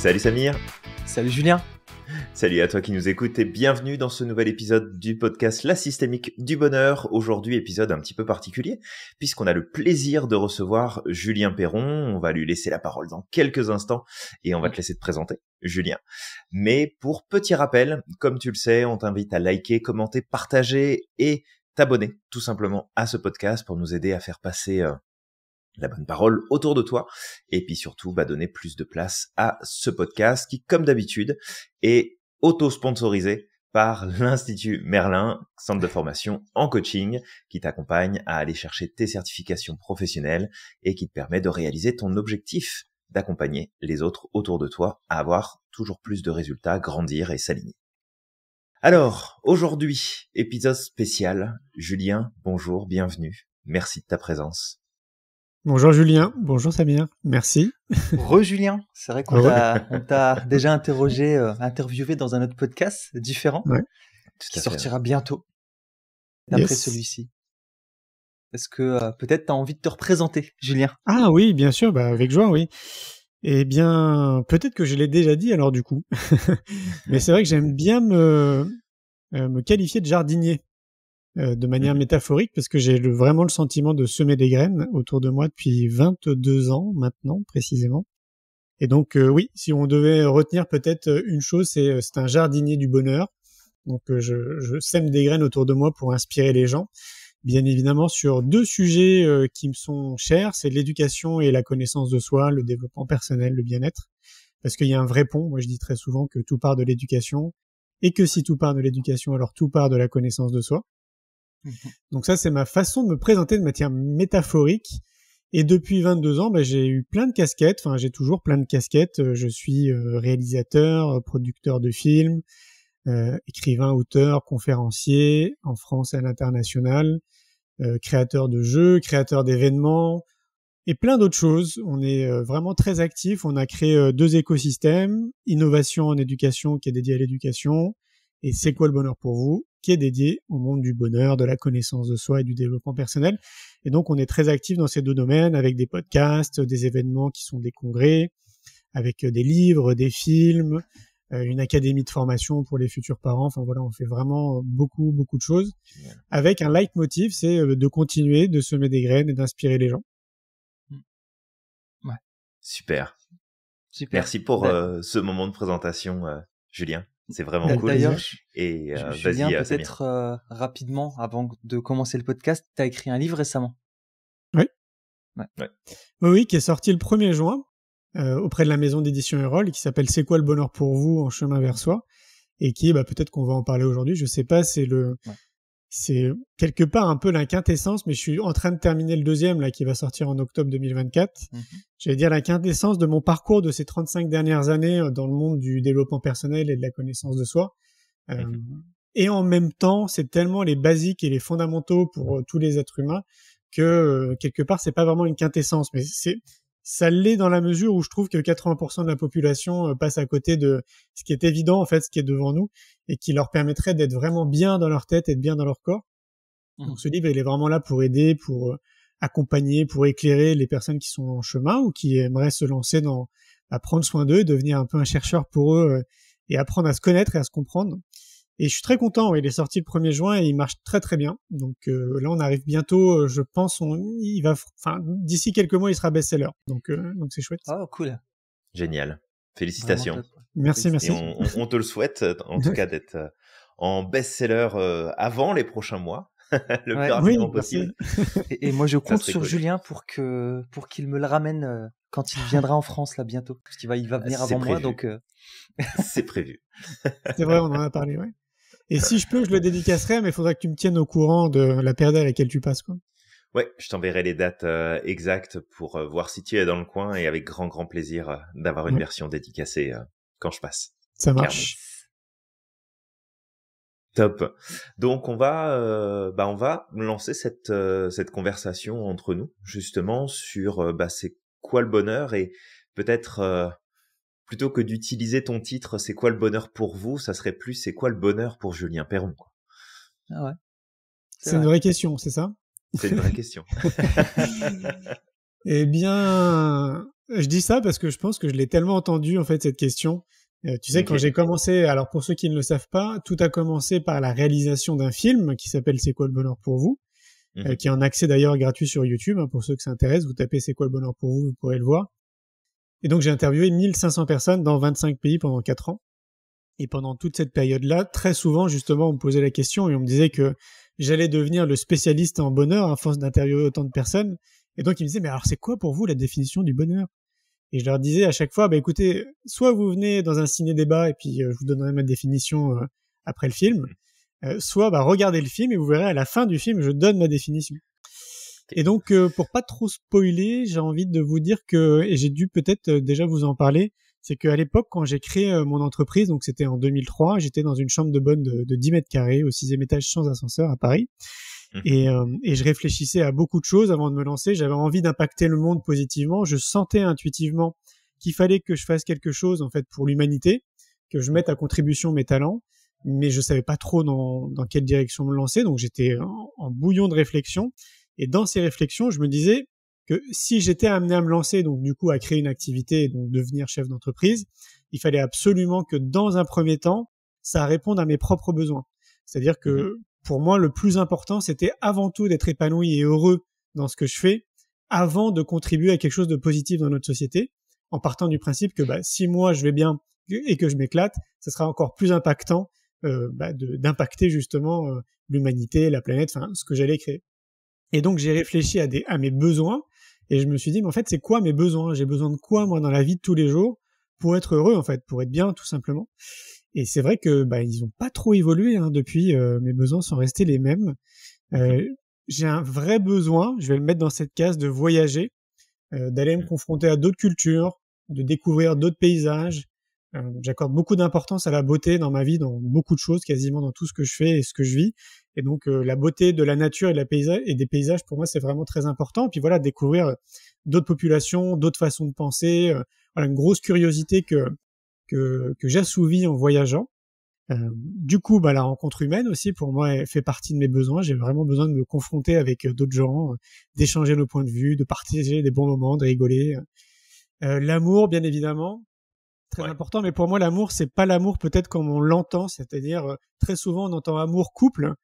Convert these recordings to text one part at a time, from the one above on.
Salut Samir. Salut Julien. Salut à toi qui nous écoutes et bienvenue dans ce nouvel épisode du podcast La Systémique du Bonheur. Aujourd'hui, épisode un petit peu particulier puisqu'on a le plaisir de recevoir Julien Perron. On va lui laisser la parole dans quelques instants et on va te laisser te présenter, Julien. Mais pour petit rappel, comme tu le sais, on t'invite à liker, commenter, partager et t'abonner tout simplement à ce podcast pour nous aider à faire passer euh, la bonne parole autour de toi. Et puis surtout, va donner plus de place à ce podcast qui, comme d'habitude, est auto-sponsorisé par l'Institut Merlin, centre de formation en coaching, qui t'accompagne à aller chercher tes certifications professionnelles et qui te permet de réaliser ton objectif d'accompagner les autres autour de toi à avoir toujours plus de résultats, grandir et s'aligner. Alors, aujourd'hui, épisode spécial. Julien, bonjour, bienvenue. Merci de ta présence. Bonjour Julien, bonjour Samir, merci. Re Julien, c'est vrai qu'on t'a déjà interrogé, euh, interviewé dans un autre podcast différent, qui sortira bientôt, après celui-ci. Est-ce que euh, peut-être tu as envie de te représenter, Julien Ah oui, bien sûr, bah, avec joie, oui. Eh bien, peut-être que je l'ai déjà dit alors du coup. Mais c'est vrai que j'aime bien me, euh, me qualifier de jardinier. Euh, de manière mm. métaphorique parce que j'ai vraiment le sentiment de semer des graines autour de moi depuis 22 ans maintenant précisément. Et donc euh, oui, si on devait retenir peut-être euh, une chose, c'est c'est un jardinier du bonheur. Donc je, je, sème des graines autour de moi pour inspirer les gens. Bien évidemment sur deux sujets qui me sont chers, c'est l'éducation et la connaissance de soi, le développement personnel, le bien-être. Parce qu'il y a un vrai pont. Moi je dis très souvent que tout part de l'éducation et que si tout part de l'éducation, alors tout part de la connaissance de soi. Mhm. Donc ça, c'est ma façon de me présenter de manière métaphorique. Et depuis 22 ans, bah, j'ai eu plein de casquettes. Enfin, j'ai toujours plein de casquettes. Euh, je suis euh, réalisateur, euh, producteur de films, écrivain, auteur, conférencier en France et à l'international, créateur de jeux, créateur d'événements et plein d'autres choses. On est vraiment très actif. On a créé deux écosystèmes, innovation en éducation qui est dédiée à l'éducation, et c'est quoi le bonheur pour vous, qui est dédié au monde du bonheur, de la connaissance de soi et du développement personnel. Et donc on est très actif dans ces deux domaines avec des podcasts, des événements qui sont des congrès, avec euh, des livres, des films, euh, une académie de formation pour les futurs parents. Enfin voilà, on fait vraiment euh, beaucoup, beaucoup de choses. Avec un leitmotiv, c'est de continuer de semer des graines et d'inspirer les gens. Hmm. Super. Super. Merci pour ben ce moment de présentation, Julien. C'est vraiment cool. D'ailleurs, et euh, y euh, peut-être euh, rapidement, avant de commencer le podcast, tu as écrit un livre récemment. Oui. Ouais. oui, qui est sorti le 1er juin euh, auprès de la maison d'édition Erol, qui s'appelle C'est quoi le bonheur pour vous en chemin vers soi, et qui, bah, peut-être qu'on va en parler aujourd'hui, je sais pas, c'est le, c'est quelque part un peu la quintessence, mais je suis en train de terminer le deuxième là qui va sortir en octobre 2024. je mm-hmm. J'allais dire la quintessence de mon parcours de ces 35 dernières années euh, dans le monde du développement personnel et de la connaissance de soi. Euh, mm-hmm. Et en même temps, c'est tellement les basiques et les fondamentaux pour euh, tous les êtres humains que quelque part c'est pas vraiment une quintessence, mais c'est ça l'est dans la mesure où je trouve que 80% de la population euh, passe à côté de ce qui est évident en fait, ce qui est devant nous et qui leur permettrait d'être vraiment bien dans leur tête et bien dans leur corps. Mmh. Donc ce livre, il est vraiment là pour aider, pour euh, accompagner, pour éclairer les personnes qui sont en chemin ou qui aimeraient se lancer dans à prendre soin d'eux, devenir un peu un chercheur pour eux euh, et apprendre à se connaître et à se comprendre. Et je suis très content, il est sorti le 1er juin et il marche très très bien. Donc euh, là, on arrive bientôt, euh, je pense, on, il va, enfin, d'ici quelques mois, il sera best-seller. Donc euh, donc c'est chouette. Oh cool. Génial. Félicitations. merci, merci. on, te le souhaite, en tout cas, d'être en best-seller avant les prochains mois. le plus rapidement possible. Et, moi, je compte sur Julien pour que pour qu'il me le ramène quand il viendra en France là bientôt, parce qu'il va il va venir avant moi, donc. c'est prévu. c'est vrai, on en a parlé, ouais. Et si je peux, je le dédicacerai, mais il faudra que tu me tiennes au courant de la période à laquelle tu passes, quoi. Ouais, je t'enverrai les dates euh, exactes pour euh, voir si tu es dans le coin et avec grand grand plaisir euh, d'avoir une version dédicacée quand je passe. Ça marche. Top. Donc on va, bah on va lancer cette cette conversation entre nous justement sur bah c'est quoi le bonheur et peut-être plutôt que d'utiliser ton titre c'est quoi le bonheur pour vous, ça serait plus c'est quoi le bonheur pour Julien Perron. Quoi. Ah ouais. C'est une vraie question, c'est ça C'est une vraie question. eh bien, je dis ça parce que je pense que je l'ai tellement entendu en fait cette question. Euh, tu sais, quand j'ai commencé, alors pour ceux qui ne le savent pas, tout a commencé par la réalisation d'un film qui s'appelle C'est quoi le bonheur pour vous, mmh euh, qui est en accès d'ailleurs gratuit sur YouTube. Hein, pour ceux que ça intéresse, vous tapez C'est quoi le bonheur pour vous, vous pourrez le voir. Et donc j'ai interviewé 1500 personnes dans 25 pays pendant 4 ans. Et pendant toute cette période-là, très souvent justement, on me posait la question et on me disait que j'allais devenir le spécialiste en bonheur à force d'interviewer autant de personnes. Et donc ils me disaient, mais alors c'est quoi pour vous la définition du bonheur Et je leur disais à chaque fois, bah écoutez, soit vous venez dans un ciné-débat et puis euh, je vous donnerai ma définition euh, après le film, euh, soit bah, regardez le film et vous verrez à la fin du film, je donne ma définition. Et donc, euh, pour pas trop spoiler, j'ai envie de vous dire que, et j'ai dû peut-être euh, déjà vous en parler, c'est qu'à l'époque, quand j'ai créé euh, mon entreprise, donc c'était en 2003, j'étais dans une chambre de bonne de, 10 mètres carrés au sixième étage sans ascenseur à Paris. Mhm. Et, je réfléchissais à beaucoup de choses avant de me lancer. J'avais envie d'impacter le monde positivement. Je sentais intuitivement qu'il fallait que je fasse quelque chose en fait pour l'humanité, que je mette à contribution mes talents, mais je savais pas trop dans, quelle direction me lancer. Donc j'étais en bouillon de réflexion. Et dans ces réflexions, je me disais que si j'étais amené à me lancer, donc du coup à créer une activité et donc devenir chef d'entreprise, il fallait absolument que dans un premier temps, ça réponde à mes propres besoins. C'est-à-dire que mhm. pour moi, le plus important, c'était avant tout d'être épanoui et heureux dans ce que je fais, avant de contribuer à quelque chose de positif dans notre société, en partant du principe que bah, si moi je vais bien et que je m'éclate, ça sera encore plus impactant euh, bah, d'impacter justement euh, l'humanité, la planète, enfin ce que j'allais créer. Et donc j'ai réfléchi à, des, à mes besoins et je me suis dit, mais en fait, c'est quoi mes besoins J'ai besoin de quoi, moi, dans la vie de tous les jours pour être heureux, en fait, pour être bien, tout simplement. Et c'est vrai que bah, ils n'ont pas trop évolué hein, depuis. Euh, mes besoins sont restés les mêmes. Euh, mmh. j'ai un vrai besoin, je vais le mettre dans cette case, de voyager, euh, d'aller me mmh. confronter à d'autres cultures, de découvrir d'autres paysages, euh, j'accorde beaucoup d'importance à la beauté dans ma vie, dans beaucoup de choses, quasiment dans tout ce que je fais et ce que je vis. Et donc euh, la beauté de la nature et, la et des paysages, pour moi, c'est vraiment très important. Et puis voilà, découvrir euh, d'autres populations, d'autres façons de penser. voilà, une grosse curiosité que, que, que j'assouvis en voyageant. du coup, bah, la rencontre humaine aussi, pour moi, fait partie de mes besoins. J'ai vraiment besoin de me confronter avec d'autres gens, d'échanger nos points de vue, de partager des bons moments, de rigoler. Euh, L'amour, bien évidemment, très important. Mais pour moi, l'amour, c'est pas l'amour peut-être comme on l'entend, c'est-à-dire euh, très souvent on entend amour couple.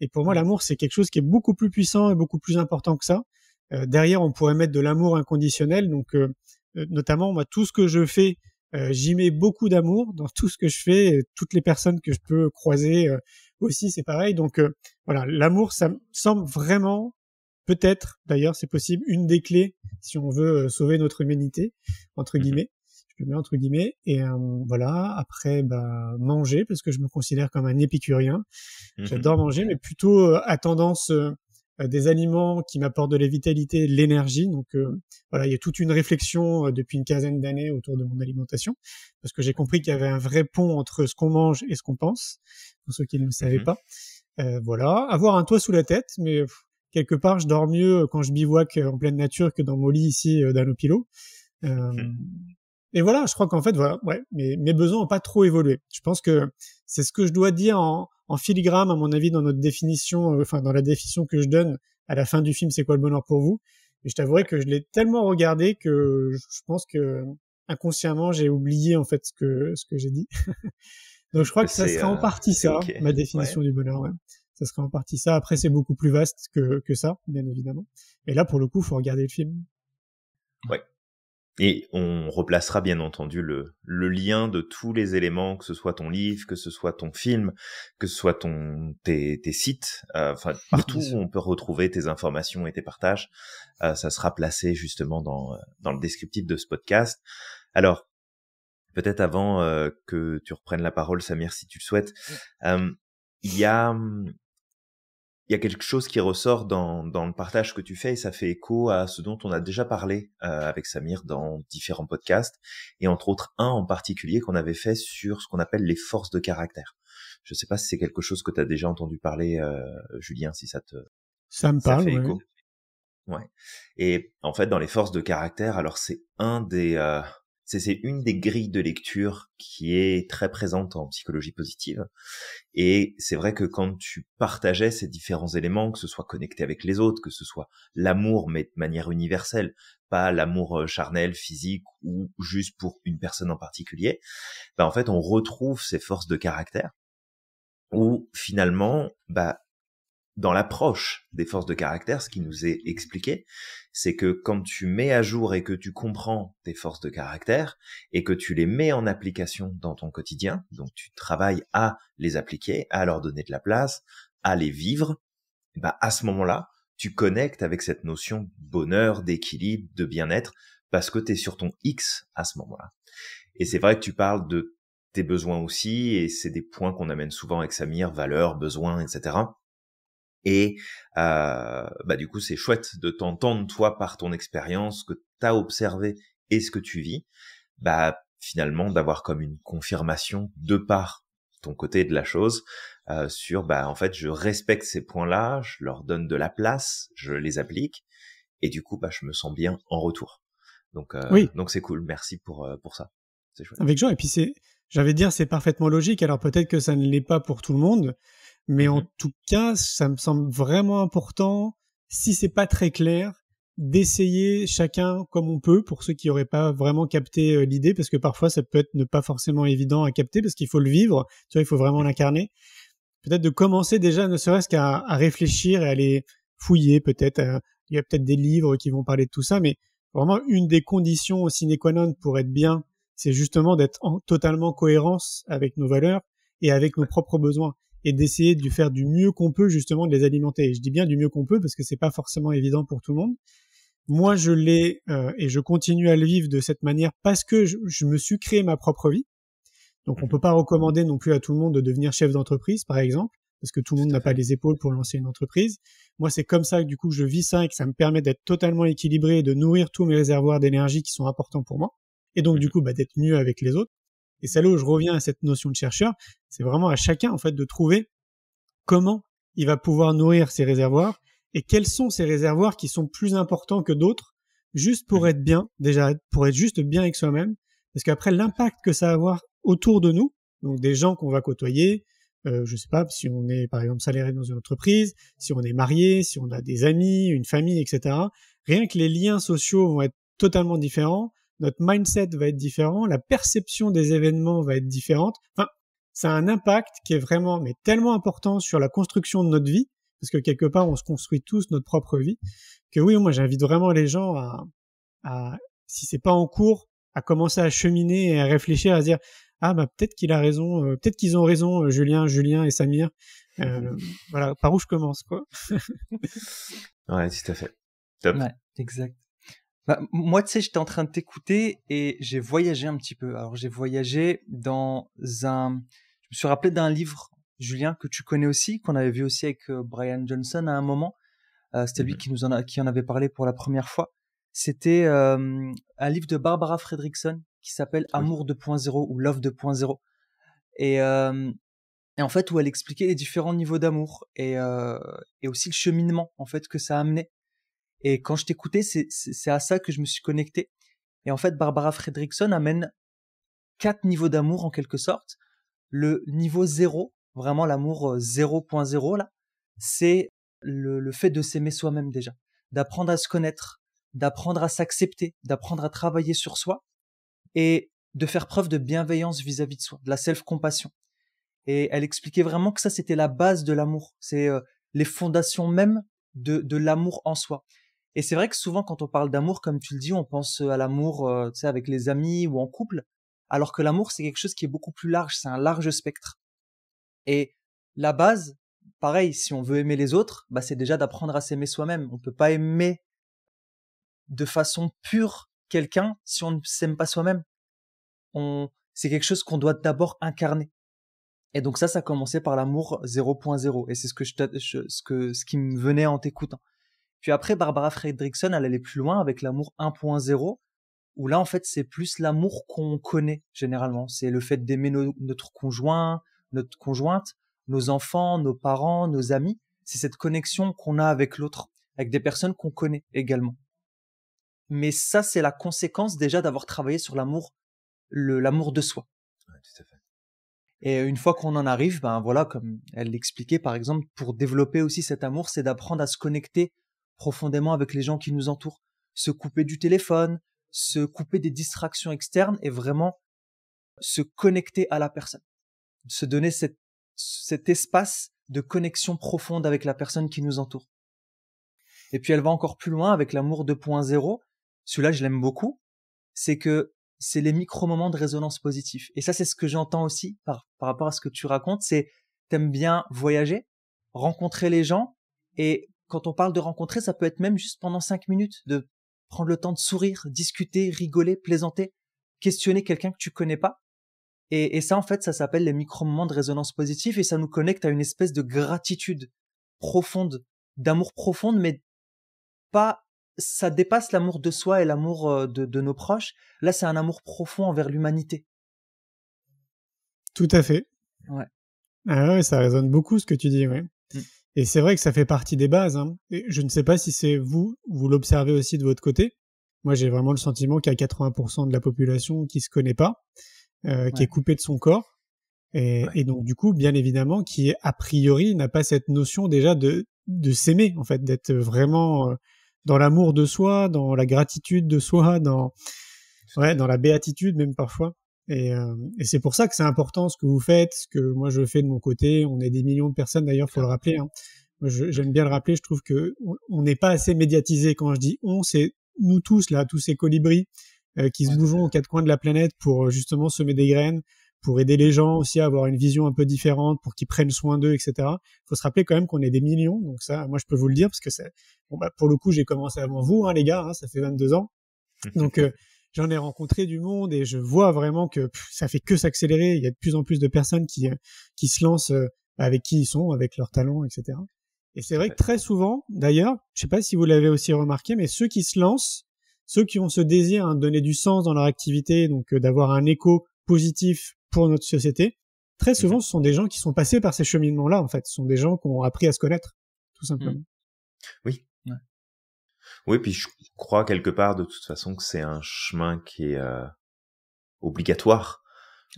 Et pour moi, l'amour, c'est quelque chose qui est beaucoup plus puissant et beaucoup plus important que ça. Euh, derrière, on pourrait mettre de l'amour inconditionnel. Donc, euh, notamment, moi, tout ce que je fais, j'y mets beaucoup d'amour dans tout ce que je fais. Toutes les personnes que je peux croiser aussi, c'est pareil. Donc, voilà, l'amour, ça me semble vraiment, peut-être, d'ailleurs, c'est possible, une des clés si on veut sauver notre humanité, entre mmh guillemets je mets entre guillemets. Et euh, voilà, après, bah, manger, parce que je me considère comme un épicurien. Mmh J'adore manger, mais plutôt euh, à tendance euh, des aliments qui m'apportent de la vitalité, de l'énergie. Donc voilà, il y a toute une réflexion depuis une quinzaine d'années autour de mon alimentation, parce que j'ai compris qu'il y avait un vrai pont entre ce qu'on mange et ce qu'on pense, pour ceux qui ne le mmh savaient pas. voilà, avoir un toit sous la tête, mais quelque part, je dors mieux quand je bivouac en pleine nature que dans mon lit ici d'un nos Euh, mmh et voilà, je crois qu'en fait, voilà, ouais, mes, mes besoins n'ont pas trop évolué. Je pense que c'est ce que je dois dire en, en filigrane, à mon avis, dans notre définition, euh, enfin dans la définition que je donne à la fin du film, c'est quoi le bonheur pour vous Et je t'avouerai que je l'ai tellement regardé que je pense que inconsciemment, j'ai oublié en fait ce que ce que j'ai dit. Donc je crois que ça serait en euh, partie ça, ma définition du bonheur. Ouais. Ça serait en partie ça. Après, c'est beaucoup plus vaste que que ça, bien évidemment. Et là, pour le coup, faut regarder le film. Ouais. Et on replacera bien entendu le, le, lien de tous les éléments, que ce soit ton livre, que ce soit ton film, que ce soit ton, tes, tes sites, euh, enfin partout ah, où on peut retrouver tes informations et tes partages, euh, ça sera placé justement dans, dans le descriptif de ce podcast. Alors, peut-être avant euh, que tu reprennes la parole, Samir, si tu le souhaites, il y a hum, il y a quelque chose qui ressort dans, dans le partage que tu fais et ça fait écho à ce dont on a déjà parlé euh, avec Samir dans différents podcasts et entre autres un en particulier qu'on avait fait sur ce qu'on appelle les forces de caractère. Je ne sais pas si c'est quelque chose que tu as déjà entendu parler, euh, Julien, si ça te... Ça me parle. fait écho. Ouais. ouais. Et en fait, dans les forces de caractère, alors c'est un des... Euh, c'est une des grilles de lecture qui est très présente en psychologie positive. Et c'est vrai que quand tu partageais ces différents éléments, que ce soit connecté avec les autres, que ce soit l'amour, mais de manière universelle, pas l'amour euh, charnel, physique ou juste pour une personne en particulier, ben en fait, on retrouve ces forces de caractère où finalement, bah, dans l'approche des forces de caractère, ce qui nous est expliqué, c'est que quand tu mets à jour et que tu comprends tes forces de caractère et que tu les mets en application dans ton quotidien, donc tu travailles à les appliquer, à leur donner de la place, à les vivre, bah à ce moment-là, tu connectes avec cette notion de bonheur, d'équilibre, de bien-être, parce que tu es sur ton X à ce moment-là. Et c'est vrai que tu parles de tes besoins aussi, et c'est des points qu'on amène souvent avec Samir, valeurs, besoins, etc. Et euh, bah du coup, c'est chouette de t'entendre toi par ton expérience, que tu as observé et ce que tu vis, bah finalement d'avoir comme une confirmation de part ton côté de la chose euh, sur bah en fait je respecte ces points-là, je leur donne de la place, je les applique et du coup bah je me sens bien en retour. Donc euh, oui. donc c'est cool, merci pour euh, pour ça. C'est chouette. Avec Jean, et puis c'est j'avais dire c'est parfaitement logique. Alors peut-être que ça ne l'est pas pour tout le monde. Mais en mhm. tout cas, ça me semble vraiment important, si c'est pas très clair, d'essayer chacun comme on peut pour ceux qui n'auraient pas vraiment capté euh, l'idée parce que parfois ça peut être ne pas forcément évident à capter parce qu'il faut le vivre tu vois il faut vraiment l'incarner peut-être de commencer déjà ne serait-ce qu'à réfléchir et à aller fouiller peut-être euh, il y a peut-être des livres qui vont parler de tout ça mais vraiment une des conditions sine qua non pour être bien c'est justement d'être en totalement cohérence avec nos valeurs et avec nos propres besoins et d'essayer de faire du mieux qu'on peut justement de les alimenter. Et je dis bien du mieux qu'on peut parce que c'est pas forcément évident pour tout le monde. Moi, je l'ai euh, et je continue à le vivre de cette manière parce que je, me suis créé ma propre vie. Donc, on mhm. peut pas recommander non plus à tout le monde de devenir chef d'entreprise, par exemple, parce que tout le monde n'a pas les épaules pour lancer une entreprise. Moi, c'est comme ça que du coup, je vis ça et que ça me permet d'être totalement équilibré et de nourrir tous mes réservoirs d'énergie qui sont importants pour moi. Et donc, mmh. du coup, bah, d'être mieux avec les autres. Et c'est là où je reviens à cette notion de chercheur. C'est vraiment à chacun, en fait, de trouver comment il va pouvoir nourrir ses réservoirs et quels sont ces réservoirs qui sont plus importants que d'autres, juste pour être bien, déjà, pour être juste bien avec soi-même. Parce qu'après, l'impact que ça va avoir autour de nous, donc des gens qu'on va côtoyer, je euh, je sais pas, si on est par exemple salarié dans une entreprise, si on est marié, si on a des amis, une famille, etc. Rien que les liens sociaux vont être totalement différents, notre mindset va être différent, la perception des événements va être différente. Enfin, ça a un impact qui est vraiment, mais tellement important sur la construction de notre vie, parce que quelque part, on se construit tous notre propre vie, que oui, moi, j'invite vraiment les gens à, à si c'est pas en cours, à commencer à cheminer et à réfléchir, à se dire, ah, bah, peut-être qu'il a raison, euh, peut-être qu'ils ont raison, euh, Julien, Julien et Samir. Euh, voilà, par où je commence, quoi. ouais, tout à fait. Top. Ouais, exact. Bah, moi, tu sais, j'étais en train de t'écouter et j'ai voyagé un petit peu. Alors, j'ai voyagé dans un. Je me suis rappelé d'un livre, Julien, que tu connais aussi, qu'on avait vu aussi avec euh, Brian Johnson à un moment. Euh, c'était lui mmh qui nous en a... qui en avait parlé pour la première fois. C'était un livre de Barbara Fredrickson qui s'appelle Amour 2.0 ou Love 2.0. Et, et en fait, où elle expliquait les différents niveaux d'amour et, et aussi le cheminement en fait que ça a amené. Et quand je t'écoutais, c'est à ça que je me suis connecté. Et en fait, Barbara Fredrickson amène quatre niveaux d'amour en quelque sorte. Le niveau zéro, vraiment l'amour 0.0 euh, là, c'est le, fait de s'aimer soi-même déjà, d'apprendre à se connaître, d'apprendre à s'accepter, d'apprendre à travailler sur soi et de faire preuve de bienveillance vis-à-vis de soi, de la self-compassion. Et elle expliquait vraiment que ça c'était la base de l'amour, c'est euh, les fondations même de l'amour en soi. Et c'est vrai que souvent, quand on parle d'amour, comme tu le dis, on pense euh, à l'amour, euh, tu sais, avec les amis ou en couple, alors que l'amour, c'est quelque chose qui est beaucoup plus large, c'est un large spectre. Et la base, pareil, si on veut aimer les autres, bah, c'est déjà d'apprendre à s'aimer soi-même. On ne peut pas aimer de façon pure quelqu'un si on ne s'aime pas soi-même. On... C'est quelque chose qu'on doit d'abord incarner. Et donc ça, ça commençait par l'amour 0.0. Et c'est ce que ce qui me venait en t'écoutant. Puis après, Barbara Fredrickson, elle allait plus loin avec l'amour 1.0, où là, en fait, c'est plus l'amour qu'on connaît généralement. C'est le fait d'aimer notre conjoint, notre conjointe, nos enfants, nos parents, nos amis. C'est cette connexion qu'on a avec l'autre, avec des personnes qu'on connaît également. Mais ça, c'est la conséquence déjà d'avoir travaillé sur l'amour, l'amour de soi. tout à fait. Et euh, une fois qu'on en arrive, ben voilà, comme elle l'expliquait par exemple, pour développer aussi cet amour, c'est d'apprendre à se connecter profondément avec les gens qui nous entourent, se couper du téléphone, se couper des distractions externes et vraiment se connecter à la personne, se donner cet espace de connexion profonde avec la personne qui nous entoure. Et puis elle va encore plus loin avec l'amour 2.0. Celui-là, je l'aime beaucoup. C'est que c'est les micro-moments de résonance positive. Et ça, c'est ce que j'entends aussi par, par rapport à ce que tu racontes. C'est, t'aimes bien voyager, rencontrer les gens et quand on parle de rencontrer, ça peut être même juste pendant cinq minutes, de prendre le temps de sourire, discuter, rigoler, plaisanter, questionner quelqu'un que tu connais pas. Et, ça, en fait, ça s'appelle les micro-moments de résonance positive et ça nous connecte à une espèce de gratitude profonde, d'amour profonde, mais pas, ça dépasse l'amour de soi et l'amour euh, de, nos proches. Là, c'est un amour profond envers l'humanité. Tout à fait. Ouais. Ah ouais, ça résonne beaucoup ce que tu dis, ouais. Mm. Et c'est vrai que ça fait partie des bases. Hein. Et je ne sais pas si c'est vous, vous l'observez aussi de votre côté. Moi, j'ai vraiment le sentiment qu'il y a 80% de la population qui se connaît pas, euh, qui est coupée de son corps. Et, et, donc, du coup, bien évidemment, qui a priori n'a pas cette notion déjà de, de s'aimer, en fait, d'être vraiment euh, dans l'amour de soi, dans la gratitude de soi, dans, ouais, dans la béatitude même parfois. Et, euh, et c'est pour ça que c'est important ce que vous faites, ce que moi je fais de mon côté. On est des millions de personnes d'ailleurs, faut le rappeler. Hein. J'aime bien le rappeler. Je trouve que on n'est pas assez médiatisé. Quand je dis on, c'est nous tous là, tous ces colibris euh, qui se bougeons aux quatre coins de la planète pour euh, justement semer des graines, pour aider les gens aussi à avoir une vision un peu différente, pour qu'ils prennent soin d'eux, etc. Il faut se rappeler quand même qu'on est des millions. Donc ça, moi je peux vous le dire parce que c'est bon, bah, pour le coup j'ai commencé avant vous, hein, les gars. Hein, ça fait 22 ans. Donc j'en ai rencontré du monde et je vois vraiment que ça fait que s'accélérer. Il y a de plus en plus de personnes qui euh, qui se lancent euh, avec qui ils sont, avec leurs talents, etc. Et c'est vrai que très souvent, d'ailleurs, je sais pas si vous l'avez aussi remarqué, mais ceux qui se lancent, ceux qui ont ce désir hein, de donner du sens dans leur activité, donc euh, d'avoir un écho positif pour notre société, très souvent, ce sont des gens qui sont passés par ces cheminements-là, en fait. Ce sont des gens qui ont appris à se connaître, tout simplement. Mmh. Oui. Oui, puis je crois quelque part de toute façon que c'est un chemin qui est euh, obligatoire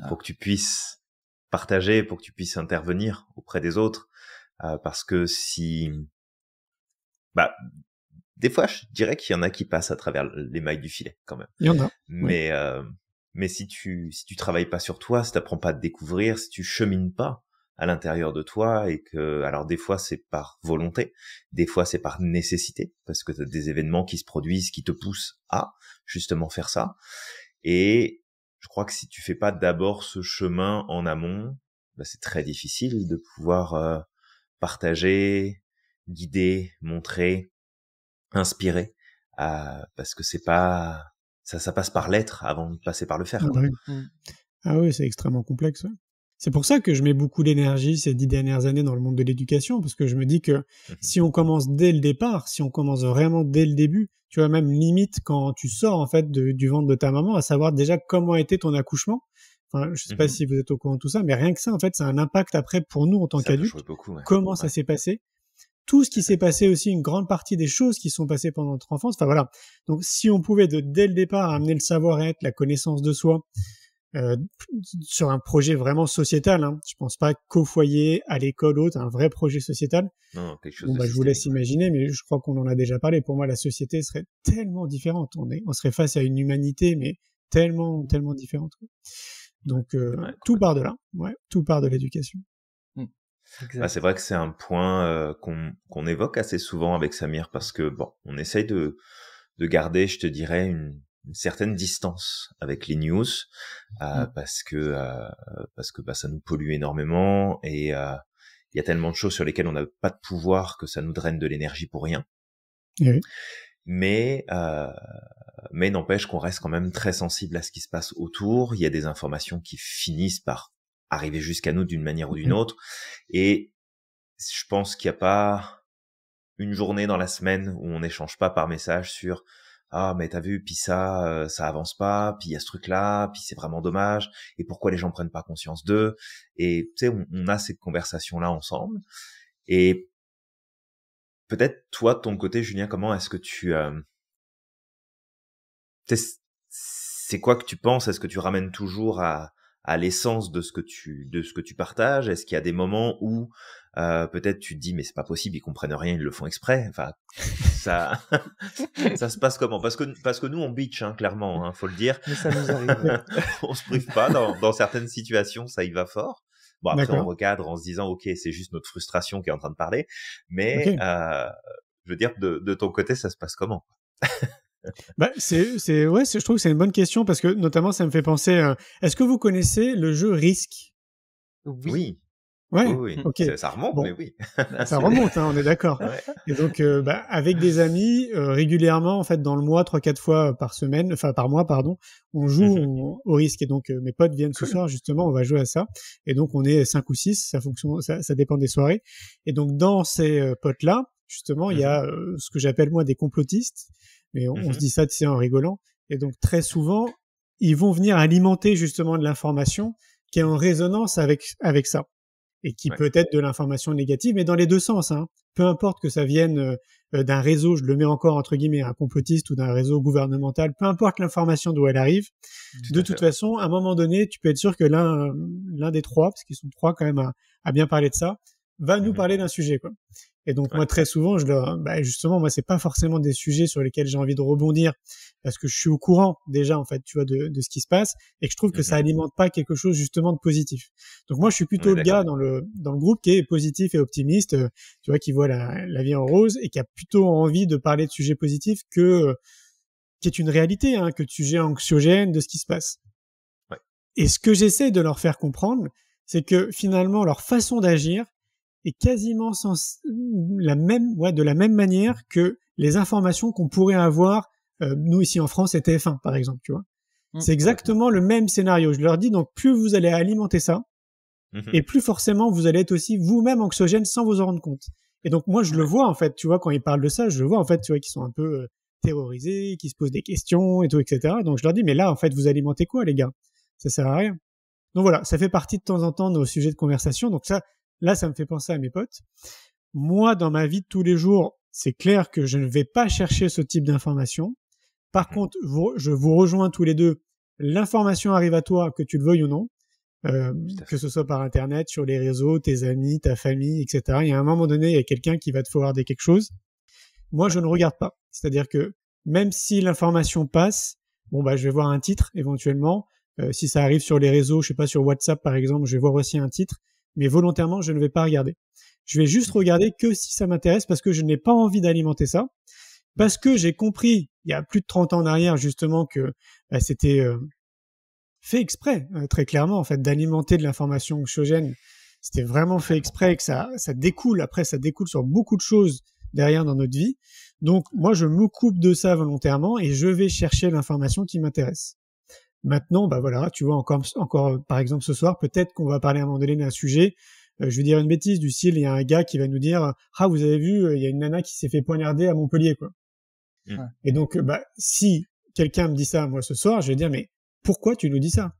pour ah. que tu puisses partager, pour que tu puisses intervenir auprès des autres, euh, parce que si, bah, des fois, je dirais qu'il y en a qui passent à travers les mailles du filet quand même. Il y en a. Mais euh, mais si tu si tu travailles pas sur toi, si t'apprends pas à te découvrir, si tu chemines pas, à l'intérieur de toi et que alors des fois c'est par volonté, des fois c'est par nécessité parce que tu as des événements qui se produisent qui te poussent à justement faire ça et je crois que si tu fais pas d'abord ce chemin en amont, bah c'est très difficile de pouvoir euh, partager, guider, montrer, inspirer euh, parce que c'est pas ça ça passe par l'être avant de passer par le faire. Mm. Ah, oui, c'est extrêmement complexe. C'est pour ça que je mets beaucoup d'énergie ces dix dernières années dans le monde de l'éducation, parce que je me dis que mhm. si on commence dès le départ, si on commence vraiment dès le début, tu vois, même limite quand tu sors en fait du ventre de ta maman, à savoir déjà comment était ton accouchement. Enfin, je sais pas mhm. si vous êtes au courant de tout ça, mais rien que ça, en fait, ça a un impact après pour nous en tant qu'adultes. Comment ça s'est passé Tout ce qui s'est passé aussi, une grande partie des choses qui sont passées pendant notre enfance. Enfin voilà. Donc, si on pouvait de, dès le départ amener le savoir-être, la connaissance de soi, euh, sur un projet vraiment sociétal. Hein. Je pense pas qu'au foyer, à l'école, autre, un vrai projet sociétal. bon, bah, je vous laisse imaginer, mais je crois qu'on en a déjà parlé. Pour moi, la société serait tellement différente. On, est, on serait face à une humanité, mais tellement, tellement différente. Donc, euh, tout part de là. Ouais, tout part de l'éducation. Hmm. Ah, c'est vrai que c'est un point euh, qu'on qu'on évoque assez souvent avec Samir parce que bon, on essaye de, de garder, je te dirais, une, une certaine distance avec les news euh, mm. parce que euh, parce que bah, ça nous pollue énormément et euh, il y a tellement de choses sur lesquelles on n'a pas de pouvoir que ça nous draine de l'énergie pour rien. Mais mais n'empêche qu'on reste quand même très sensible à ce qui se passe autour. Il y a des informations qui finissent par arriver jusqu'à nous d'une manière ou d'une mm. autre. Et je pense qu'il n'y a pas une journée dans la semaine où on n'échange pas par message sur ah mais t'as vu puis ça euh, ça avance pas puis il y a ce truc là puis c'est vraiment dommage et pourquoi les gens prennent pas conscience d'eux et tu sais on, a ces conversations là ensemble et peut-être toi de ton côté Julien comment est-ce que tu euh, c'est quoi que tu penses est-ce que tu ramènes toujours à à l'essence de ce que tu de ce que tu partages Est-ce qu'il y a des moments où euh, peut-être tu te dis mais c'est pas possible, ils comprennent rien, ils le font exprès. Enfin, ça ça se passe comment Parce que parce que nous on bitch hein, clairement, hein, faut le dire. Mais ça on se prive pas dans, dans certaines situations, ça y va fort. Bon après on recadre en se disant ok c'est juste notre frustration qui est en train de parler, mais euh, je veux dire de, de ton côté ça se passe comment bah, c'est, c'est, ouais, je trouve que c'est une bonne question parce que notamment ça me fait penser. Euh, est-ce que vous connaissez le jeu Risk oui. Ouais, oui, oui. Ça, remonte, bon. mais oui. Bah, ça remonte, hein, on est d'accord. Et donc, euh, bah, avec des amis, euh, régulièrement, en fait, dans le mois, trois, quatre fois par semaine, enfin par mois, pardon, on joue mmh au Risk Et donc, mes potes viennent ce soir, justement, on va jouer à ça. Et donc, on est cinq ou six, ça fonctionne, ça, ça dépend des soirées. Et donc, dans ces potes-là, justement, il y mmh a ce que j'appelle moi des complotistes, mais on, mmh se dit ça c'est en rigolant. Et donc très souvent, ils vont venir alimenter justement de l'information qui est en résonance avec avec ça et qui peut être de l'information négative, mais dans les deux sens. Hein. Peu importe que ça vienne euh, euh, d'un réseau, je le mets encore entre guillemets, un complotiste ou d'un réseau gouvernemental, peu importe l'information d'où elle arrive. de toute façon, à un moment donné, tu peux être sûr que l'un l'un des trois, parce qu'ils sont trois quand même à, à bien parler de ça, va nous mmh parler d'un sujet. Quoi. Et donc moi très souvent, je bah, justement, moi c'est pas forcément des sujets sur lesquels j'ai envie de rebondir parce que je suis au courant déjà en fait, tu vois, de, de ce qui se passe et que je trouve que ça mmh alimente pas quelque chose justement de positif. Donc moi je suis plutôt le gars dans le dans le groupe qui est positif et optimiste, euh, tu vois, qui voit la, la vie en rose et qui a plutôt envie de parler de sujets positifs que euh, qui est une réalité, hein, que de sujets anxiogènes de ce qui se passe. Ouais. Et ce que j'essaie de leur faire comprendre, c'est que finalement leur façon d'agir et quasiment sans, la même, ouais, de la même manière que les informations qu'on pourrait avoir euh, nous ici en France et TF1 par exemple, tu vois. Mmh. C'est exactement le même scénario. Je leur dis donc plus vous allez alimenter ça, mmh et plus forcément vous allez être aussi vous-même anxiogène sans vous en rendre compte. Et donc moi je le vois en fait, tu vois, quand ils parlent de ça, je le vois en fait, tu vois, qu'ils sont un peu euh, terrorisés, qu'ils se posent des questions et tout, etc. Donc je leur dis mais là en fait vous alimentez quoi les gars Ça sert à rien. Donc voilà, ça fait partie de temps en temps de nos sujets de conversation. Donc ça, Là, ça me fait penser à mes potes. Moi, dans ma vie de tous les jours, c'est clair que je ne vais pas chercher ce type d'information. Par mmh. contre, je vous rejoins tous les deux. L'information arrive à toi, que tu le veuilles ou non, euh, que ce soit par Internet, sur les réseaux, tes amis, ta famille, etc. Il y a un moment donné, il y a quelqu'un qui va te forwarder quelque chose. Moi, je ne regarde pas. C'est-à-dire que même si l'information passe, bon bah je vais voir un titre éventuellement. Euh, si ça arrive sur les réseaux, je sais pas sur WhatsApp par exemple, je vais voir aussi un titre mais volontairement, je ne vais pas regarder. Je vais juste regarder que si ça m'intéresse parce que je n'ai pas envie d'alimenter ça, parce que j'ai compris il y a plus de 30 ans en arrière justement que bah, c'était euh, fait exprès, hein, très clairement en fait, d'alimenter de l'information oxygène. C'était vraiment fait exprès que ça, ça découle, après ça découle sur beaucoup de choses derrière dans notre vie. Donc moi, je me coupe de ça volontairement et je vais chercher l'information qui m'intéresse. Maintenant, bah voilà, tu vois encore, encore euh, par exemple ce soir, peut-être qu'on va parler à un moment donné d'un sujet. Euh, je vais dire une bêtise du style, il y a un gars qui va nous dire, ah vous avez vu, euh, il y a une nana qui s'est fait poignarder à Montpellier quoi. Mmh. Et donc, bah si quelqu'un me dit ça moi ce soir, je vais dire mais pourquoi tu nous dis ça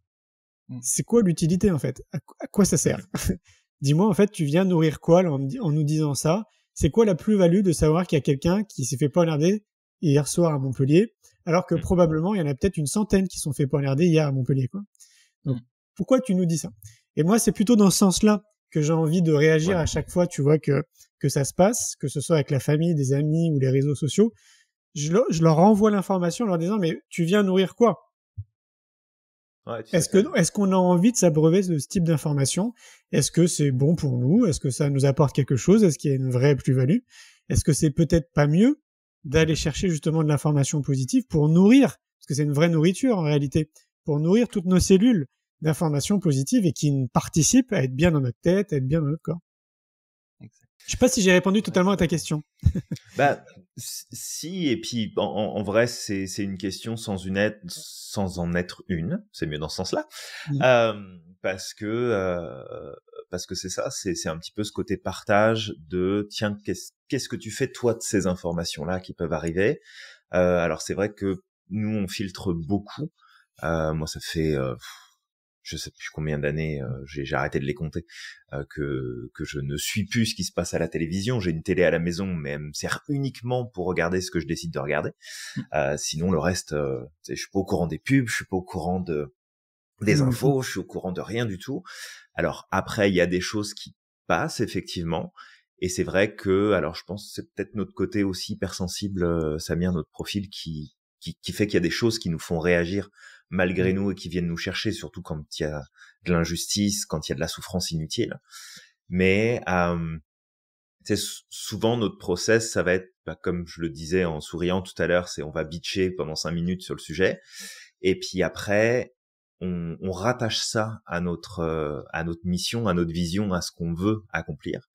mmh. C'est quoi l'utilité en fait à, quoi ça sert Dis-moi en fait, tu viens nourrir quoi en, en nous disant ça C'est quoi la plus-value de savoir qu'il y a quelqu'un qui s'est fait poignarder hier soir à Montpellier alors que mm. probablement il y en a peut-être une centaine qui sont faits poignarder hier à Montpellier. Quoi. Donc mm. pourquoi tu nous dis ça Et moi, c'est plutôt dans ce sens-là que j'ai envie de réagir à chaque fois, tu vois, que, que ça se passe, que ce soit avec la famille, des amis ou les réseaux sociaux. Je, leur renvoie l'information en leur disant, mais tu viens nourrir quoi est-ce que est-ce qu'on a envie de s'abreuver de ce type d'information Est-ce que c'est bon pour nous Est-ce que ça nous apporte quelque chose Est-ce qu'il y a une vraie plus-value Est-ce que c'est peut-être pas mieux d'aller chercher justement de l'information positive pour nourrir, parce que c'est une vraie nourriture en réalité, pour nourrir toutes nos cellules d'informations positive et qui participent à être bien dans notre tête, à être bien dans notre corps. Je sais pas si j'ai répondu totalement à ta question. bah, si, et puis en, vrai, c'est une question sans, une sans en être une, c'est mieux dans ce sens-là, mmh. euh, parce que euh, parce que c'est ça, c'est un petit peu ce côté partage de tiens qu'est-ce que tu fais toi de ces informations là qui peuvent arriver. Euh, alors c'est vrai que nous on filtre beaucoup. Euh, moi ça fait euh, je sais plus combien d'années euh, j'ai arrêté de les compter euh, que que je ne suis plus ce qui se passe à la télévision. J'ai une télé à la maison mais elle me sert uniquement pour regarder ce que je décide de regarder. Mmh. Euh, sinon le reste, je suis pas au courant des pubs, je suis pas au courant de des mmh infos, je suis au courant de rien du tout. Alors après, il y a des choses qui passent effectivement. Et c'est vrai que, alors je pense, c'est peut-être notre côté aussi hypersensible, euh, Samir, notre profil qui, qui, qui fait qu'il y a des choses qui nous font réagir malgré mmh. nous et qui viennent nous chercher, surtout quand il y a de l'injustice, quand il y a de la souffrance inutile. Mais euh, c'est souvent notre process, ça va être, bah, comme je le disais en souriant tout à l'heure, c'est on va bitcher pendant cinq minutes sur le sujet, et puis après, on, rattache ça à notre euh, à notre mission, à notre vision, à ce qu'on veut accomplir.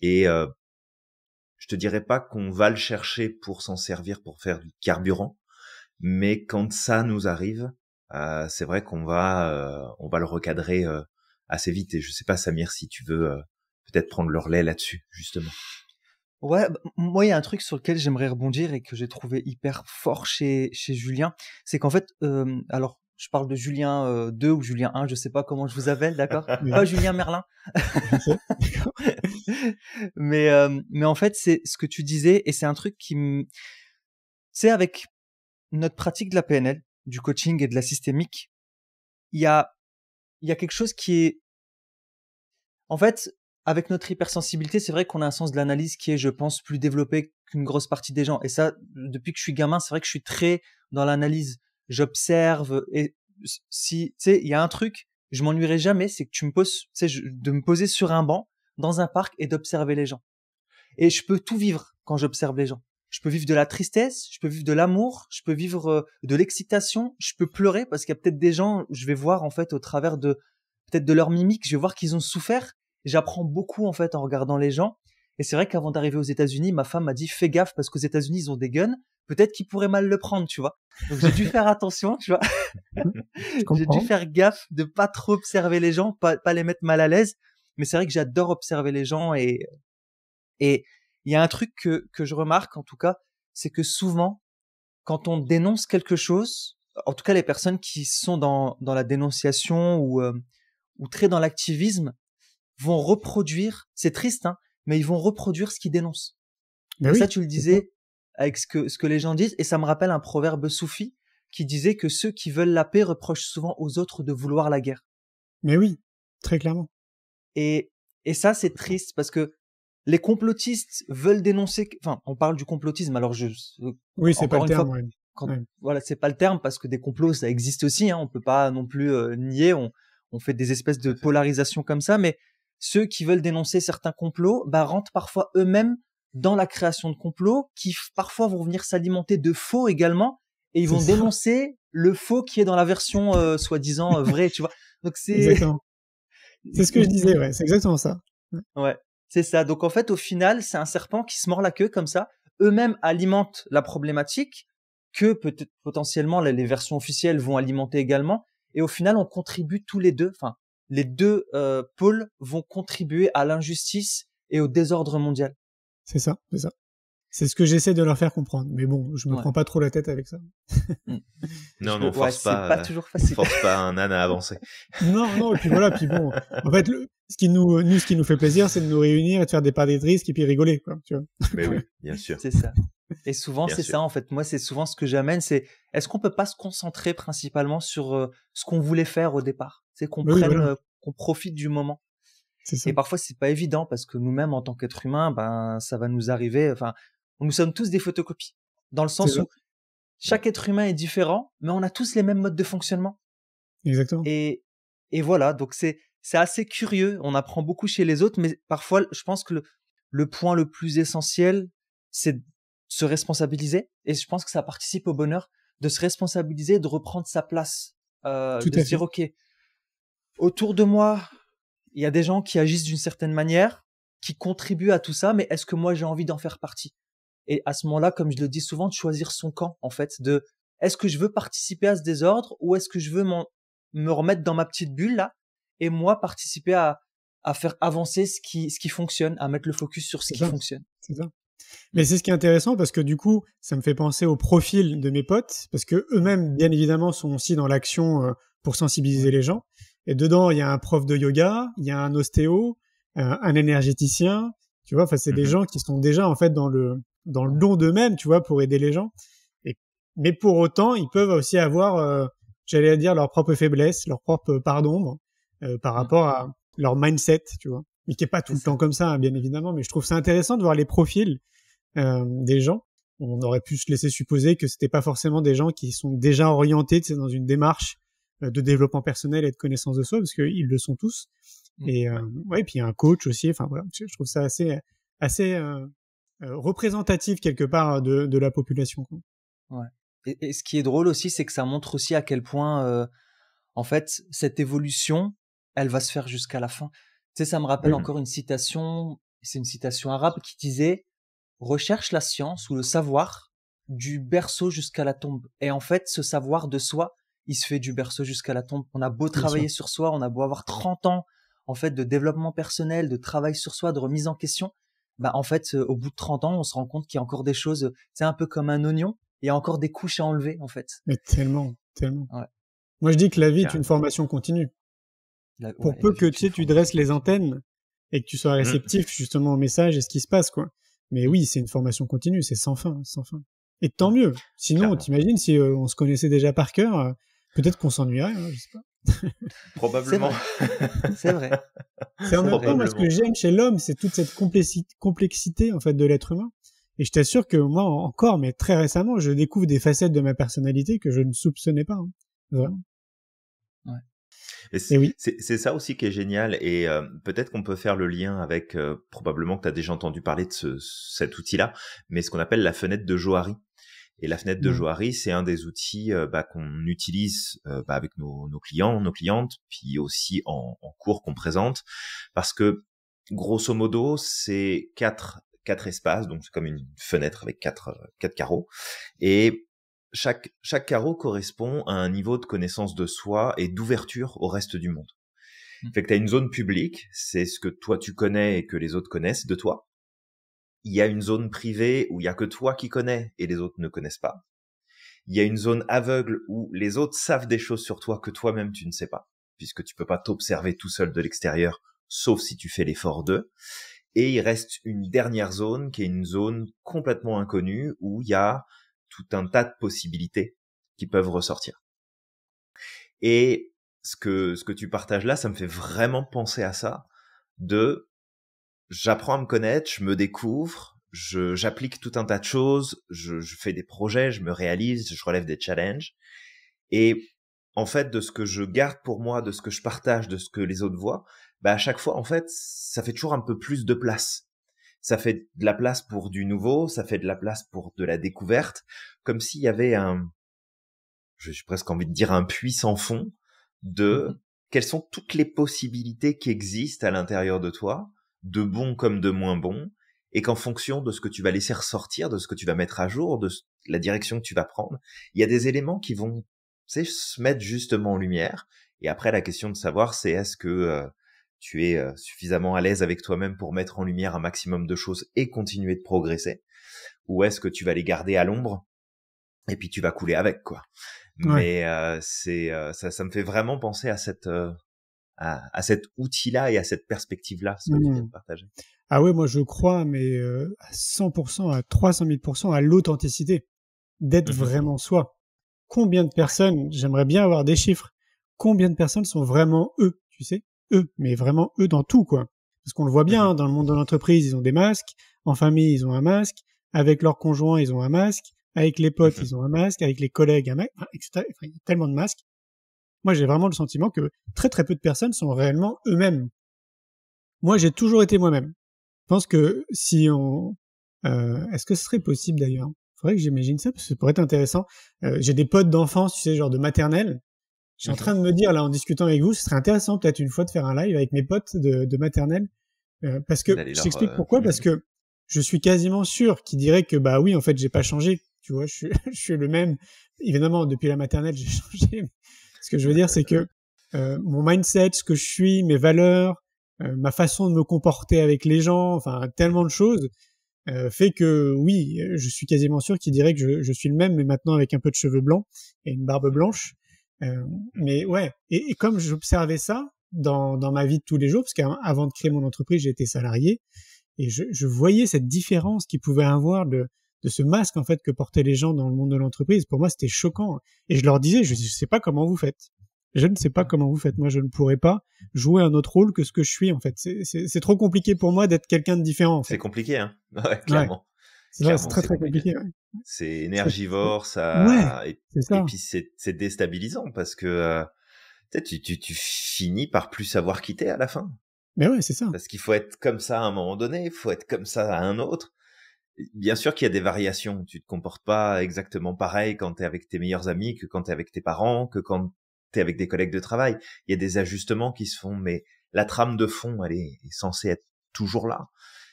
Et euh, je te dirais pas qu'on va le chercher pour s'en servir pour faire du carburant, mais quand ça nous arrive, euh, c'est vrai qu'on va on va le recadrer assez vite. Et je sais pas Samir si tu veux peut-être prendre le relais là-dessus justement. Ouais, bah, moi, il y a un truc sur lequel j'aimerais rebondir et que j'ai trouvé hyper fort chez, Julien. C'est qu'en fait, alors, je parle de Julien 2 euh, ou Julien 1, je sais pas comment je vous appelle, d'accord Pas Julien Merlin. mais euh, mais en fait, c'est ce que tu disais et c'est un truc qui me c'est avec notre pratique de la PNL, du coaching et de la systémique, il y a il y a quelque chose qui est en fait avec notre hypersensibilité, c'est vrai qu'on a un sens de l'analyse qui est, je pense, plus développé qu'une grosse partie des gens. Et ça, depuis que je suis gamin, c'est vrai que je suis très dans l'analyse j'observe et si tu sais il y a un truc je m'ennuierai jamais c'est que tu me poses tu de me poser sur un banc dans un parc et d'observer les gens et je peux tout vivre quand j'observe les gens je peux vivre de la tristesse je peux vivre de l'amour je peux vivre euh, de l'excitation je peux pleurer parce qu'il y a peut-être des gens je vais voir en fait au travers de peut-être de leur mimique je vais voir qu'ils ont souffert j'apprends beaucoup en fait en regardant les gens et c'est vrai qu'avant d'arriver aux États-Unis, ma femme m'a dit fais gaffe parce qu'aux États-Unis ils ont des guns. Peut-être qu'ils pourraient mal le prendre, tu vois. Donc j'ai dû faire attention, tu vois. j'ai dû faire gaffe de pas trop observer les gens, pas, pas les mettre mal à l'aise. Mais c'est vrai que j'adore observer les gens et et il y a un truc que que je remarque en tout cas, c'est que souvent quand on dénonce quelque chose, en tout cas les personnes qui sont dans dans la dénonciation ou euh, ou très dans l'activisme vont reproduire. C'est triste, hein, mais ils vont reproduire ce qu'ils dénoncent. ça, tu le disais avec ce que, ce que les gens disent, et ça me rappelle un proverbe soufi qui disait que ceux qui veulent la paix reprochent souvent aux autres de vouloir la guerre. Mais oui, très clairement. Et, et ça, c'est triste parce que les complotistes veulent dénoncer, enfin, on parle du complotisme, alors je. Oui, c'est pas le terme. Quand, même Voilà, c'est pas le terme parce que des complots, ça existe aussi, hein, on peut pas non plus euh, nier, on, on fait des espèces de polarisation comme ça, mais ceux qui veulent dénoncer certains complots bah, rentrent parfois eux-mêmes dans la création de complots qui parfois vont venir s'alimenter de faux également et ils vont dénoncer le faux qui est dans la version euh, soi-disant euh, vraie, tu vois. Donc c'est C'est ce que je disais, ouais, c'est exactement ça. Ouais, c'est ça. Donc en fait, au final, c'est un serpent qui se mord la queue comme ça. Eux-mêmes alimentent la problématique que peut-être potentiellement les, les versions officielles vont alimenter également. Et au final, on contribue tous les deux. Enfin, les deux euh, pôles vont contribuer à l'injustice et au désordre mondial. C'est ça, c'est ça. C'est ce que j'essaie de leur faire comprendre. Mais bon, je me prends pas trop la tête avec ça. Mm. non, non, force pas. Euh, toujours Force pas un âne à avancer. non, non, et puis voilà, puis bon. En fait, ce qui nous, nous, ce qui nous fait plaisir, c'est de nous réunir et de faire des paris de et puis rigoler, quoi, tu vois. Mais oui, bien sûr. C'est ça. Et souvent, c'est ça, en fait. Moi, c'est souvent ce que j'amène, c'est est-ce qu'on peut pas se concentrer principalement sur euh, ce qu'on voulait faire au départ C'est qu'on prenne, euh, qu'on profite du moment. Ça. Et parfois, c'est pas évident parce que nous-mêmes, en tant qu'êtres humains, ben, ça va nous arriver. Enfin, nous sommes tous des photocopies. Dans le sens où chaque être humain est différent, mais on a tous les mêmes modes de fonctionnement. Exactement. Et, et voilà. Donc, c'est, c'est assez curieux. On apprend beaucoup chez les autres, mais parfois, je pense que le, le point le plus essentiel, c'est se responsabiliser. Et je pense que ça participe au bonheur de se responsabiliser, de reprendre sa place, euh, de se dire, OK, autour de moi, il y a des gens qui agissent d'une certaine manière, qui contribuent à tout ça, mais est-ce que moi j'ai envie d'en faire partie Et à ce moment-là, comme je le dis souvent, de choisir son camp, en fait, de est-ce que je veux participer à ce désordre ou est-ce que je veux me remettre dans ma petite bulle là et moi participer à, à faire avancer ce qui, ce qui fonctionne, à mettre le focus sur ce qui fonctionne. C'est ça. Mais c'est ce qui est intéressant parce que du coup, ça me fait penser au profil de mes potes, parce que eux-mêmes, bien évidemment, sont aussi dans l'action euh, pour sensibiliser les gens. Et dedans, il y a un prof de yoga, il y a un ostéo, euh, un énergéticien. Tu vois, enfin, c'est des mm-hmm. gens qui sont déjà en fait dans le dans le don d'eux-mêmes, tu vois, pour aider les gens. mais pour autant, ils peuvent aussi avoir, euh, j'allais dire, leur propre faiblesse, leur propre part d'ombre par mm-hmm. rapport à leur mindset, tu vois. Mais qui est pas tout le temps comme ça, hein, bien évidemment. Mais je trouve ça intéressant de voir les profils euh, des gens, on aurait pu se laisser supposer que c'était pas forcément des gens qui sont déjà orientés dans une démarche euh, de développement personnel et de connaissance de soi parce qu'ils le sont tous mmh, et euh, ouais y puis un coach aussi enfin voilà je trouve ça assez assez euh, euh, représentatif quelque part de, de la population Ouais. Et, ce qui est drôle aussi c'est que ça montre aussi à quel point en fait cette évolution elle va se faire jusqu'à la fin tu sais ça me rappelle encore une citation c'est une citation arabe qui disait recherche la science ou le savoir du berceau jusqu'à la tombe. Et en fait, ce savoir de soi, il se fait du berceau jusqu'à la tombe. On a beau travailler sur soi, on a beau avoir 30 ans en fait de développement personnel, de travail sur soi, de remise en question, bah en fait euh, au bout de 30 ans, on se rend compte qu'il y a encore des choses, c'est un peu comme un oignon, il y a encore des couches à enlever en fait. Mais tellement, tellement. Moi je dis que la vie est une formation continue. Pour peu que tu sais, tu dresses les antennes et que tu sois mmh. réceptif justement au message et ce qui se passe quoi. Mais oui, c'est une formation continue, c'est sans fin, sans fin. Et tant mieux. Sinon, t'imagines si euh, on se connaissait déjà par cœur, euh, peut-être qu'on s'ennuierait, hein, je sais pas. Probablement. C'est vrai. C'est en même temps, moi, ce que j'aime chez l'homme, c'est toute cette complexité, en fait, de l'être humain. Et je t'assure que moi, encore, mais très récemment, je découvre des facettes de ma personnalité que je ne soupçonnais pas. Hein. Vraiment. C'est ça aussi qui est génial et euh, peut-être qu'on peut faire le lien avec, euh, probablement que tu as déjà entendu parler de cet outil-là, mais ce qu'on appelle la fenêtre de Joari. Et la fenêtre de mmh. Johari, c'est un des outils euh, bah, qu'on utilise bah, avec nos, clients, nos clientes, puis aussi en, cours qu'on présente, parce que grosso modo, c'est quatre quatre espaces, donc c'est comme une fenêtre avec quatre quatre carreaux, et chaque, chaque carreau correspond à un niveau de connaissance de soi et d'ouverture au reste du monde. Mmh. Fait que une zone publique, c'est ce que toi tu connais et que les autres connaissent de toi. Il y a une zone privée où il y a que toi qui connais et les autres ne connaissent pas. Il y a une zone aveugle où les autres savent des choses sur toi que toi-même tu ne sais pas, puisque tu peux pas t'observer tout seul de l'extérieur, sauf si tu fais l'effort d'eux. Et il reste une dernière zone qui est une zone complètement inconnue où il y a tout un tas de possibilités qui peuvent ressortir. Et ce que, ce que tu partages là, ça me fait vraiment penser à ça, de j'apprends à me connaître, je me découvre, j'applique tout un tas de choses, je, je fais des projets, je me réalise, je relève des challenges. Et en fait, de ce que je garde pour moi, de ce que je partage, de ce que les autres voient, bah à chaque fois, en fait, ça fait toujours un peu plus de place ça fait de la place pour du nouveau, ça fait de la place pour de la découverte, comme s'il y avait un, je suis presque envie de dire un puits sans fond de mmh quelles sont toutes les possibilités qui existent à l'intérieur de toi, de bons comme de moins bons, et qu'en fonction de ce que tu vas laisser ressortir, de ce que tu vas mettre à jour, de la direction que tu vas prendre, il y a des éléments qui vont, tu sais, se mettre justement en lumière. Et après, la question de savoir, c'est est-ce que euh, tu es euh, suffisamment à l'aise avec toi-même pour mettre en lumière un maximum de choses et continuer de progresser Ou est-ce que tu vas les garder à l'ombre et puis tu vas couler avec quoi Mais euh, c'est euh, ça, me fait vraiment penser à cette à, cet outil-là et à cette perspective-là, ce que tu viens de mmh. partager. Ah ouais, moi je crois, mais à 100%, à 300 000%, à l'authenticité, d'être mmh vraiment soi. Combien de personnes, j'aimerais bien avoir des chiffres, combien de personnes sont vraiment eux, tu sais eux, mais vraiment eux dans tout, quoi. Parce qu'on le voit bien, mhm. hein, dans le monde de l'entreprise, ils ont des masques, en famille, ils ont un masque, avec leurs conjoints, ils ont un masque, avec les potes, mhm. ils ont un masque, avec les collègues, un masque, etc. il y a tellement de masques. Moi, j'ai vraiment le sentiment que très très peu de personnes sont réellement eux-mêmes. Moi, j'ai toujours été moi-même. Je pense que si on... Euh, est-ce que ce serait possible d'ailleurs faudrait que j'imagine ça, parce que ça pourrait être intéressant. Euh, j'ai des potes d'enfance, tu sais, genre de maternelle, je suis en train de me dire, là, en discutant avec vous, ce serait intéressant peut-être une fois de faire un live avec mes potes de, de maternelle. Euh, parce que je t'explique euh, pourquoi, parce que je suis quasiment sûr qu'ils diraient que, bah oui, en fait, j'ai pas changé. Tu vois, je suis, je suis le même. Évidemment, depuis la maternelle, j'ai changé. Ce que je veux dire, c'est que euh, mon mindset, ce que je suis, mes valeurs, ma façon de me comporter avec les gens, enfin, tellement de choses, fait que oui, je suis quasiment sûr qu'il dirait que je, je, suis le même, mais maintenant avec un peu de cheveux blancs et une barbe blanche. Euh, mais ouais, et, et comme j'observais ça dans, dans ma vie de tous les jours, parce qu'avant de créer mon entreprise, j'étais salarié, et je, je, voyais cette différence qu'il pouvait avoir de, de ce masque en fait que portaient les gens dans le monde de l'entreprise. Pour moi, c'était choquant, et je leur disais, je ne sais pas comment vous faites. Je ne sais pas comment vous faites. Moi, je ne pourrais pas jouer un autre rôle que ce que je suis, en fait. C'est trop compliqué pour moi d'être quelqu'un de différent. C'est compliqué, hein. Ouais, clairement. C'est très C'est énergivore, ça. et, puis c'est déstabilisant parce que euh, tu, tu, finis par plus savoir quitter à la fin. Mais ouais, c'est ça. Parce qu'il faut être comme ça à un moment donné, il faut être comme ça à un autre. Bien sûr qu'il y a des variations. Tu te comportes pas exactement pareil quand t'es avec tes meilleurs amis que quand t'es avec tes parents, que quand t'es avec des collègues de travail. Il y a des ajustements qui se font, mais la trame de fond, elle est censée être toujours là.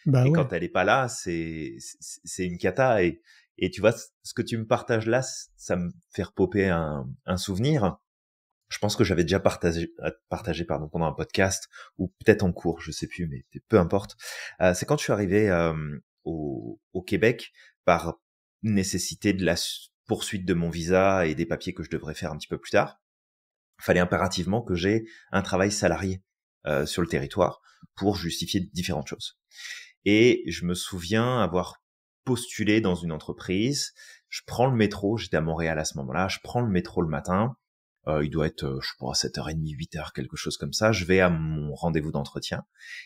Bah et quand elle est pas là, c'est c'est une cata. Et, et tu vois, ce que tu me partages là, ça me fait popper un, un souvenir. Je pense que j'avais déjà partagé, euh, partagé pardon, pendant un podcast ou peut-être en cours, je sais plus, mais peu importe. Euh, c'est quand je suis arrivé au, au Québec par nécessité de la poursuite de mon visa et des papiers que je devrais faire un petit peu plus tard. Fallait impérativement que j'ai un travail salarié euh, sur le territoire pour justifier différentes choses. Et je me souviens avoir postulé dans une entreprise. Je prends le métro, j'étais à Montréal à ce moment-là, je prends le métro le matin. Euh, il doit être, euh, je crois, 7h30, 8h, quelque chose comme ça. Je vais à mon rendez-vous d'entretien.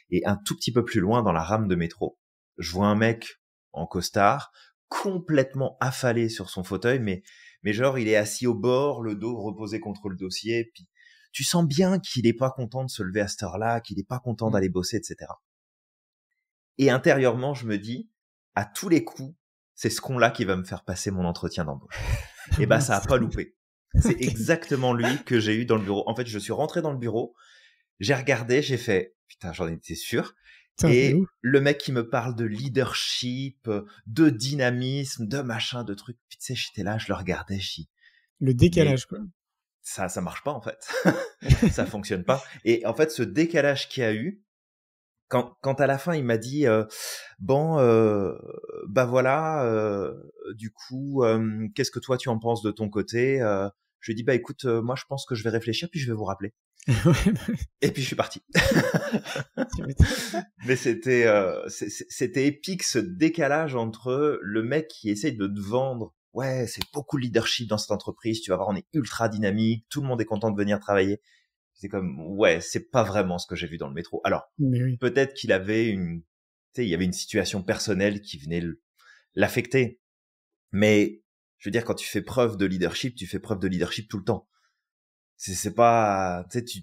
Et un tout petit peu plus loin, dans la rame de métro, je vois un mec en costard, complètement affalé sur son fauteuil, mais, mais genre, il est assis au bord, le dos reposé contre le dossier, puis tu sens bien qu'il n'est pas content de se lever à cette heure-là, qu'il n'est pas content mmh. d'aller bosser, etc. Et intérieurement, je me dis, à tous les coups, c'est ce con-là qui va me faire passer mon entretien d'embauche. et eh bah, ben, ça a pas loupé. C'est exactement lui que j'ai eu dans le bureau. En fait, je suis rentré dans le bureau, j'ai regardé, j'ai fait, putain, j'en étais sûr. et le mec qui me parle de leadership, de dynamisme, de machin, de trucs. Puis tu j'étais là, je le regardais, je Le décalage, quoi. Ça, ça marche pas, en fait. ça fonctionne pas. Et en fait, ce décalage qu'il y a eu, quand, quand à la fin il m'a dit euh, bon euh, bah voilà euh, du coup euh, qu'est-ce que toi tu en penses de ton côté je lui ai dit bah écoute moi je pense que je vais réfléchir puis je vais vous rappeler bah et puis je suis parti mais c'était c'était épique ce décalage entre le mec qui essaye de te vendre ouais c'est beaucoup de leadership dans cette entreprise tu vas voir on est ultra dynamique tout le monde est content de venir travailler c'est comme ouais, c'est pas vraiment ce que j'ai vu dans le métro. Alors peut-être qu'il avait une, tu sais, il y avait une situation personnelle qui venait l'affecter, mais je veux dire quand tu fais preuve de leadership, tu fais preuve de leadership tout le temps. C'est pas, tu sais, tu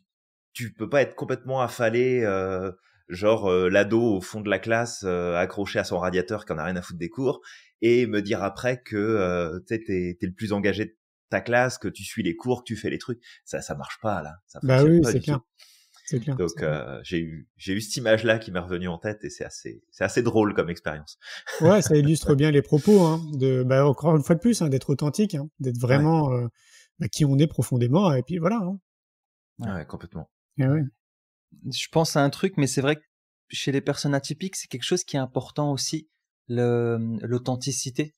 tu peux pas être complètement affalé, euh, genre euh, l'ado au fond de la classe euh, accroché à son radiateur qui en a rien à foutre des cours, et me dire après que tu sais t'es es le plus engagé ta classe, que tu suis les cours, que tu fais les trucs. Ça, ça marche pas là. bah oui, c'est clair. Donc euh, j'ai eu j'ai eu cette image là qui m'est revenue en tête et c'est assez c'est assez drôle comme expérience. ouais, ça illustre bien les propos hein, de bah, encore une fois de plus hein, d'être authentique, hein, d'être vraiment euh, bah, qui on est profondément et puis voilà. Ah ouais. complètement. Je pense à un truc, mais c'est vrai que chez les personnes atypiques, c'est quelque chose qui est important aussi l'authenticité.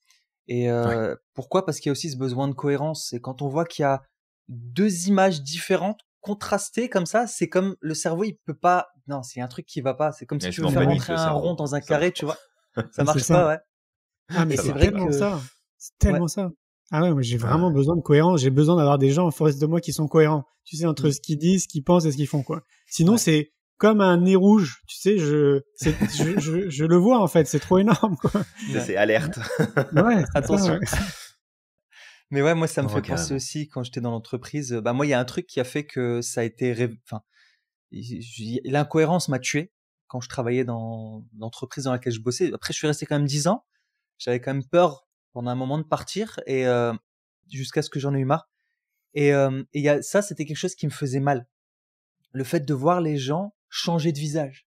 Et euh, pourquoi Parce qu'il y a aussi ce besoin de cohérence. Et quand on voit qu'il y a deux images différentes contrastées comme ça, c'est comme le cerveau, il peut pas. Non, c'est un truc qui va pas. C'est comme si tu veux faire rentrer un rond dans un carré, tu vois. Ça marche pas, ouais. Ah, mais c'est tellement ça. C'est tellement ça. Ah ouais, j'ai vraiment besoin de cohérence. J'ai besoin d'avoir des gens en forêt de moi qui sont cohérents. Tu sais, entre mmh. ce qu'ils disent, ce qu'ils pensent et ce qu'ils font, quoi. Sinon, c'est comme un nez rouge, tu sais, je, je, le vois en fait, c'est trop énorme. C'est alerte. ouais, attention. Mais ouais, moi ça me oh, fait penser aussi quand j'étais dans l'entreprise. Bah moi, il y a un truc qui a fait que ça a été, enfin, l'incohérence m'a tué quand je travaillais dans l'entreprise dans laquelle je bossais. Après, je suis resté quand même dix ans. J'avais quand même peur pendant un moment de partir et euh, jusqu'à ce que j'en ai eu marre. Et, euh, et y a, ça, c'était quelque chose qui me faisait mal. Le fait de voir les gens changer de visage.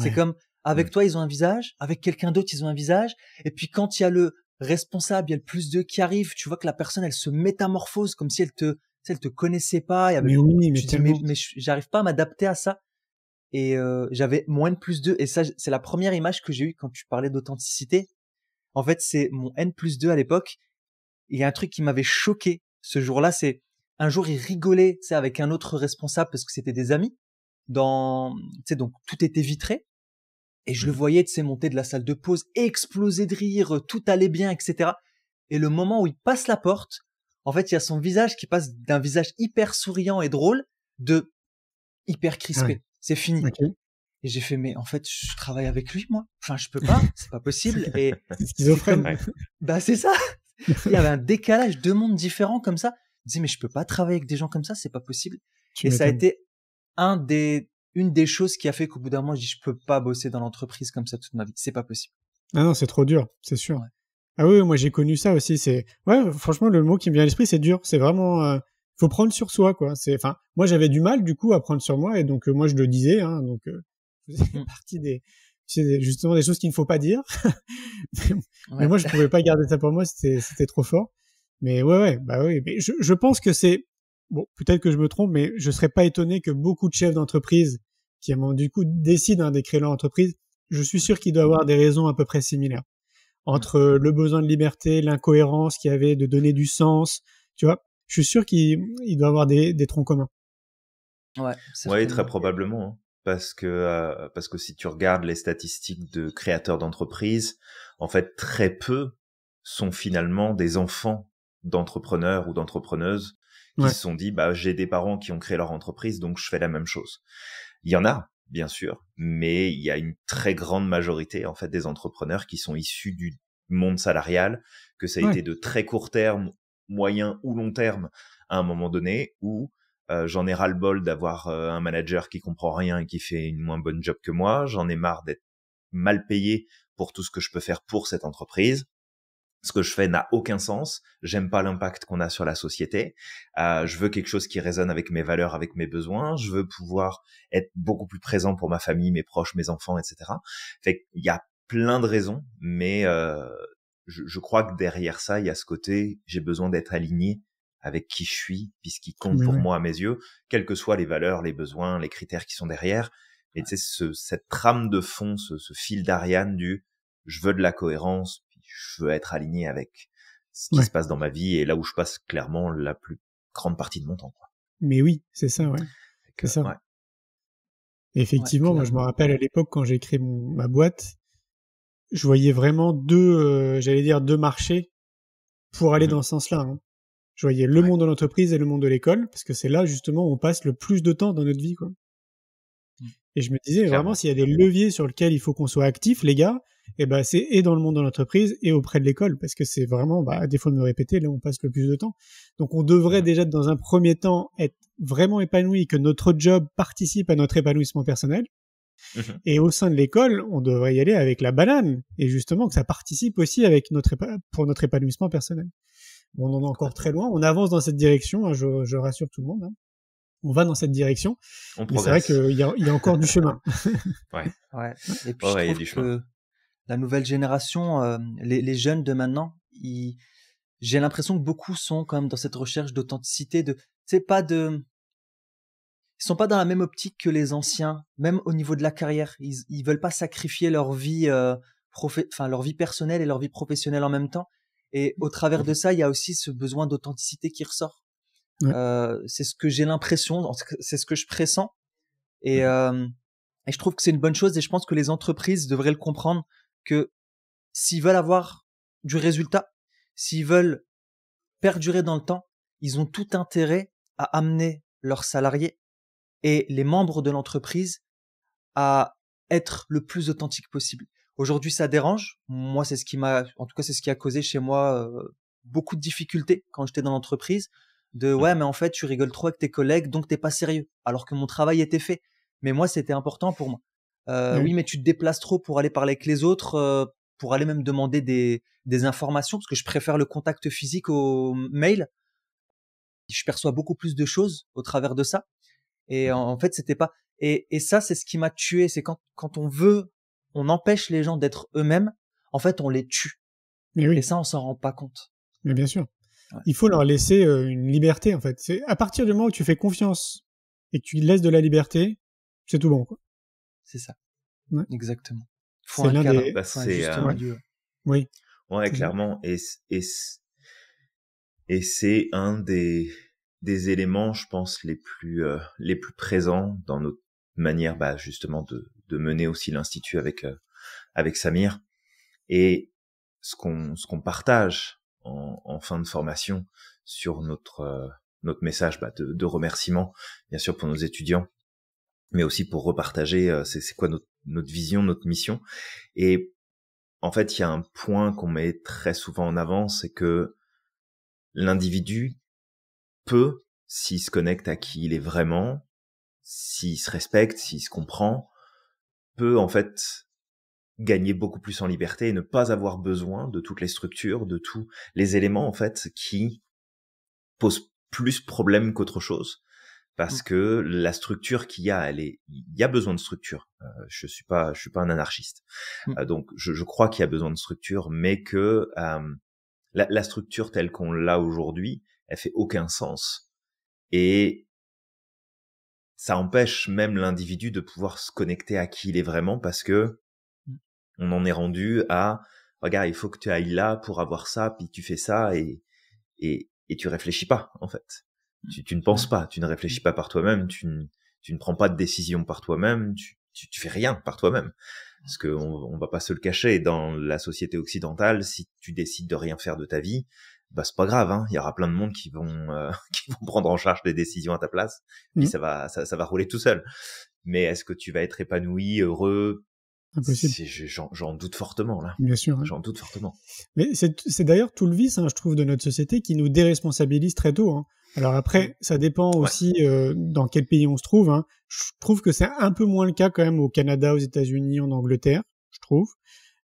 C'est comme avec toi, ils ont un visage, avec quelqu'un d'autre, ils ont un visage. Et puis quand il y a le responsable, il y a le plus deux qui arrive, tu vois que la personne, elle se métamorphose comme si elle te, elle te connaissait pas. mais mais, j'arrive pas à m'adapter à ça. Et euh, j'avais moins de plus deux, Et ça, c'est la première image que j'ai eue quand tu parlais d'authenticité. En fait, c'est mon N plus 2 à l'époque. Il y a un truc qui m'avait choqué ce jour-là, c'est un jour il rigolait, c'est avec un autre responsable parce que c'était des amis dans, tu donc tout était vitré. Et je le mmh. voyais, de s'est monter de la salle de pause, exploser de rire, euh, tout allait bien, etc. Et le moment où il passe la porte, en fait, il y a son visage qui passe d'un visage hyper souriant et drôle de hyper crispé. C'est fini. Et j'ai fait, mais en fait, je travaille avec lui, moi. Enfin, je peux pas, c'est pas possible. Et Bah, c'est ça. Il y avait un décalage, deux mondes différents comme ça. Je disais, mais je peux pas travailler avec des gens comme ça, c'est pas possible. et ça a été un des, une des choses qui a fait qu'au bout d'un moment, je dis, je peux pas bosser dans l'entreprise comme ça toute ma vie. C'est pas possible. Ah non, c'est trop dur, c'est sûr. Ah oui, moi j'ai connu ça aussi. C'est ouais, franchement, le mot qui me vient à l'esprit, c'est dur. C'est vraiment, euh, faut prendre sur soi, quoi. C'est, enfin, moi j'avais du mal du coup à prendre sur moi, et donc euh, moi je le disais, hein, donc c'est euh, mmh. partie des, c'est justement des choses qu'il ne faut pas dire. mais, moi je pouvais pas garder ça pour moi, c'était, c'était trop fort. Mais ouais, ouais, bah oui. Mais je, je pense que c'est bon, peut-être que je me trompe, mais je serais pas étonné que beaucoup de chefs d'entreprise qui, du coup, décident hein, d'écrire leur entreprise, je suis sûr qu'ils doivent avoir des raisons à peu près similaires. Entre mmh. le besoin de liberté, l'incohérence qu'il y avait de donner du sens, tu vois, je suis sûr qu'il doit avoir des, troncs communs. Ouais, ouais très probablement. Hein, parce que euh, parce que si tu regardes les statistiques de créateurs d'entreprises, en fait très peu sont finalement des enfants d'entrepreneurs ou d'entrepreneuses qui se sont dit bah j'ai des parents qui ont créé leur entreprise donc je fais la même chose. Il y en a bien sûr, mais il y a une très grande majorité en fait des entrepreneurs qui sont issus du monde salarial, que ça a été de très court terme, moyen ou long terme à un moment donné où euh, j'en ai ras-le-bol d'avoir euh, un manager qui comprend rien et qui fait une moins bonne job que moi, j'en ai marre d'être mal payé pour tout ce que je peux faire pour cette entreprise ce que je fais n'a aucun sens, j'aime pas l'impact qu'on a sur la société, euh, je veux quelque chose qui résonne avec mes valeurs, avec mes besoins, je veux pouvoir être beaucoup plus présent pour ma famille, mes proches, mes enfants, etc. Fait qu'il y a plein de raisons, mais euh, je, crois que derrière ça, il y a ce côté, j'ai besoin d'être aligné avec qui je suis, puis ce qui compte pour moi à mes yeux, quelles que soient les valeurs, les besoins, les critères qui sont derrière. Et tu sais, cette trame de fond, ce, ce fil d'Ariane du je veux de la cohérence, je veux être aligné avec ce qui se passe dans ma vie et là où je passe clairement la plus grande partie de mon temps. Mais oui, c'est ça, ouais. C'est ça. Effectivement, moi je me rappelle à l'époque quand j'ai créé ma boîte, je voyais vraiment deux, euh, j'allais dire deux marchés pour aller mmh. dans ce sens-là. Hein. Je voyais le monde de l'entreprise et le monde de l'école parce que c'est là justement où on passe le plus de temps dans notre vie, quoi. Mmh. Et je me disais vraiment s'il y a des leviers sur lesquels il faut qu'on soit actif, les gars, et eh ben c'est et dans le monde de l'entreprise et auprès de l'école parce que c'est vraiment bah, à défaut de me répéter là on passe le plus de temps donc on devrait déjà dans un premier temps être vraiment épanoui que notre job participe à notre épanouissement personnel mmh et au sein de l'école on devrait y aller avec la banane et justement que ça participe aussi avec notre pour notre épanouissement personnel bon, on en est encore très loin on avance dans cette direction hein, je, rassure tout le monde hein. on va dans cette direction c'est vrai qu'il y, y, a encore du chemin ouais, ouais. il y a du chemin la nouvelle génération, euh, les, jeunes de maintenant, j'ai l'impression que beaucoup sont quand même dans cette recherche d'authenticité, de, c'est pas de, ils sont pas dans la même optique que les anciens, même au niveau de la carrière, ils, ils veulent pas sacrifier leur vie, euh, enfin leur vie personnelle et leur vie professionnelle en même temps. Et au travers de ça, il y a aussi ce besoin d'authenticité qui ressort. Euh, c'est ce que j'ai l'impression, c'est ce que je pressens. et je trouve que c'est une bonne chose et je pense que les entreprises devraient le comprendre que s'ils veulent avoir du résultat, s'ils veulent perdurer dans le temps, ils ont tout intérêt à amener leurs salariés et les membres de l'entreprise à être le plus authentique possible. Aujourd'hui, ça dérange. Moi, c'est ce qui m'a, en tout cas, c'est ce qui a causé chez moi euh, beaucoup de difficultés quand j'étais dans l'entreprise. De mmh. ouais, mais en fait, tu rigoles trop avec tes collègues, donc t'es pas sérieux. Alors que mon travail était fait. Mais moi, c'était important pour moi. Euh, oui. mais tu te déplaces trop pour aller parler avec les autres, euh, pour aller même demander des, des, informations, parce que je préfère le contact physique au mail. Je perçois beaucoup plus de choses au travers de ça. Et mmh. en, fait, c'était pas. Et, ça, c'est ce qui m'a tué. C'est quand, on veut, on empêche les gens d'être eux-mêmes. En fait, on les tue. Mais Et ça, on s'en rend pas compte. Mais bien sûr. Il faut leur laisser euh, une liberté, en fait. C'est à partir du moment où tu fais confiance et que tu laisses de la liberté, c'est tout bon, c'est ça. Exactement. Faut un bah, euh, Oui. Ouais, clairement. Et, c'est un des, des éléments, je pense, les plus, euh, les plus présents dans notre manière, bah, justement, de, mener aussi l'Institut avec, euh, avec Samir. Et ce qu'on, ce qu'on partage en, fin de formation sur notre, notre message bah, de, de remerciement, bien sûr, pour nos étudiants, mais aussi pour repartager euh, c'est quoi notre, notre vision, notre mission. Et en fait, il y a un point qu'on met très souvent en avant, c'est que l'individu peut, s'il se connecte à qui il est vraiment, s'il se respecte, s'il se comprend, peut en fait gagner beaucoup plus en liberté et ne pas avoir besoin de toutes les structures, de tous les éléments en fait qui posent plus problème qu'autre chose parce mmh. que la structure qu'il y a, elle est, il y a besoin de structure. Euh, je suis pas, je suis pas un anarchiste, mmh. euh, donc je, je crois qu'il y a besoin de structure, mais que euh, la, la, structure telle qu'on l'a aujourd'hui, elle fait aucun sens et ça empêche même l'individu de pouvoir se connecter à qui il est vraiment parce que mmh. on en est rendu à regarde, il faut que tu ailles là pour avoir ça, puis tu fais ça et et, et tu réfléchis pas en fait. Tu, ne penses pas, tu ne réfléchis pas par toi-même, tu, ne, prends pas de décision par toi-même, tu, tu, fais rien par toi-même. Parce qu'on on va pas se le cacher, dans la société occidentale, si tu décides de rien faire de ta vie, bah c'est pas grave, hein. il y aura plein de monde qui vont euh, qui vont prendre en charge des décisions à ta place, puis mmh. ça va ça, va rouler tout seul. Mais est-ce que tu vas être épanoui, heureux, Impossible. J'en doute fortement, là. Bien sûr. J'en doute fortement. Mais c'est d'ailleurs tout le vice, hein, je trouve, de notre société qui nous déresponsabilise très tôt. Hein. Alors après, mmh. ça dépend aussi euh, dans quel pays on se trouve. Hein. Je trouve que c'est un peu moins le cas quand même au Canada, aux États-Unis, en Angleterre, je trouve.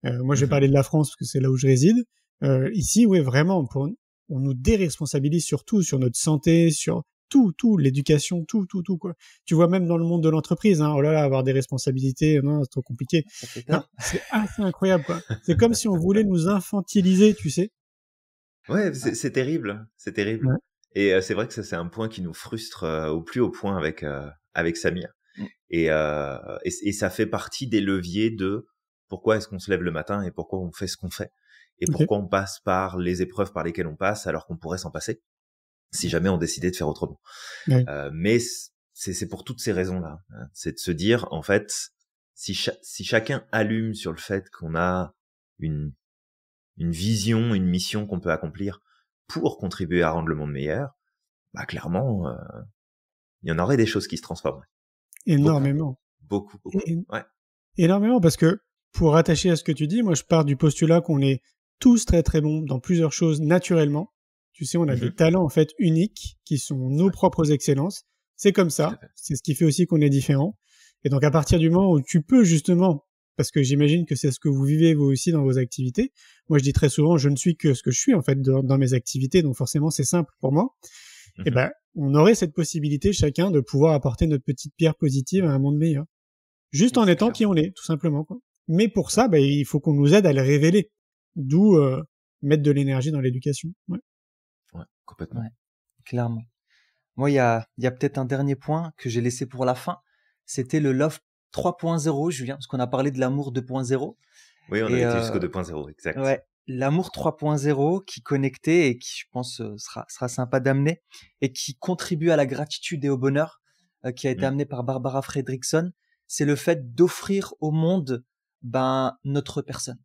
Euh, moi, je vais mmh parler de la France parce que c'est là où je réside. Euh, ici, oui, vraiment, on nous déresponsabilise surtout sur notre santé, sur tout, tout, l'éducation, tout, tout, tout quoi. Tu vois même dans le monde de l'entreprise, hein, oh là là, avoir des responsabilités, non, c'est trop compliqué. C'est assez incroyable quoi. C'est comme si on voulait nous infantiliser, tu sais. Ouais, c'est terrible, c'est terrible. Et euh, c'est vrai que ça, c'est un point qui nous frustre euh, au plus haut point avec, euh, avec Samir. Mm. Et, et, et, ça fait partie des leviers de pourquoi est-ce qu'on se lève le matin et pourquoi on fait ce qu'on fait. Et pourquoi on passe par les épreuves par lesquelles on passe alors qu'on pourrait s'en passer si jamais on décidait de faire autrement. mais c'est pour toutes ces raisons-là. Hein. C'est de se dire, en fait, si, si chacun allume sur le fait qu'on a une, une vision, une mission qu'on peut accomplir, pour contribuer à rendre le monde meilleur, bah clairement, euh, il y en aurait des choses qui se transformeraient. Énormément. Beaucoup, beaucoup. Ouais. Énormément, parce que pour rattacher à ce que tu dis, moi je pars du postulat qu'on est tous très très bons dans plusieurs choses naturellement. Tu sais, on a des mhm. talents en fait uniques qui sont nos propres excellences. C'est comme ça. C'est ce qui fait aussi qu'on est différent. Et donc à partir du moment où tu peux justement parce que j'imagine que c'est ce que vous vivez vous aussi dans vos activités. Moi, je dis très souvent, je ne suis que ce que je suis en fait dans, mes activités, donc forcément, c'est simple pour moi. Mmh Et eh ben, on aurait cette possibilité chacun de pouvoir apporter notre petite pierre positive à un monde meilleur, juste en étant qui on est, tout simplement. Mais pour ça, ben, il faut qu'on nous aide à le révéler, d'où euh, mettre de l'énergie dans l'éducation. Ouais. ouais. complètement. Ouais, clairement. Moi, il y a, y a peut-être un dernier point que j'ai laissé pour la fin. C'était le love 3.0, Julien, parce qu'on a parlé de l'amour 2.0. Oui, on a été jusqu'au 2.0, euh, exact. Ouais, l'amour 3.0 qui connectait et qui, je pense, euh, sera, sera sympa d'amener et qui contribue à la gratitude et au bonheur euh, qui a été mm. amené par Barbara Fredrickson, c'est le fait d'offrir au monde ben notre personne.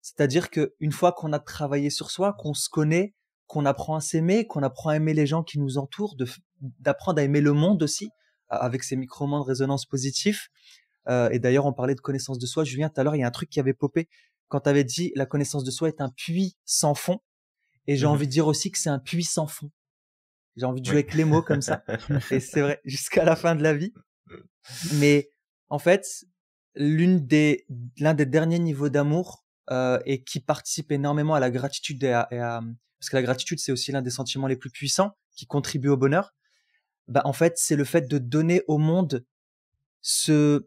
C'est-à-dire qu'une fois qu'on a travaillé sur soi, qu'on se connaît, qu'on apprend à s'aimer, qu'on apprend à aimer les gens qui nous entourent, d'apprendre à aimer le monde aussi avec ces micro-moments de résonance positive, euh, et d'ailleurs, on parlait de connaissance de soi. Julien, tout à l'heure, il y a un truc qui avait popé quand tu avais dit la connaissance de soi est un puits sans fond. Et j'ai mmh envie de dire aussi que c'est un puits sans fond. J'ai envie de jouer avec les mots comme ça. et c'est vrai, jusqu'à la fin de la vie. Mais en fait, l'une des, l'un des derniers niveaux d'amour euh, et qui participe énormément à la gratitude et à parce que la gratitude c'est aussi l'un des sentiments les plus puissants qui contribue au bonheur. Bah en fait, c'est le fait de donner au monde ce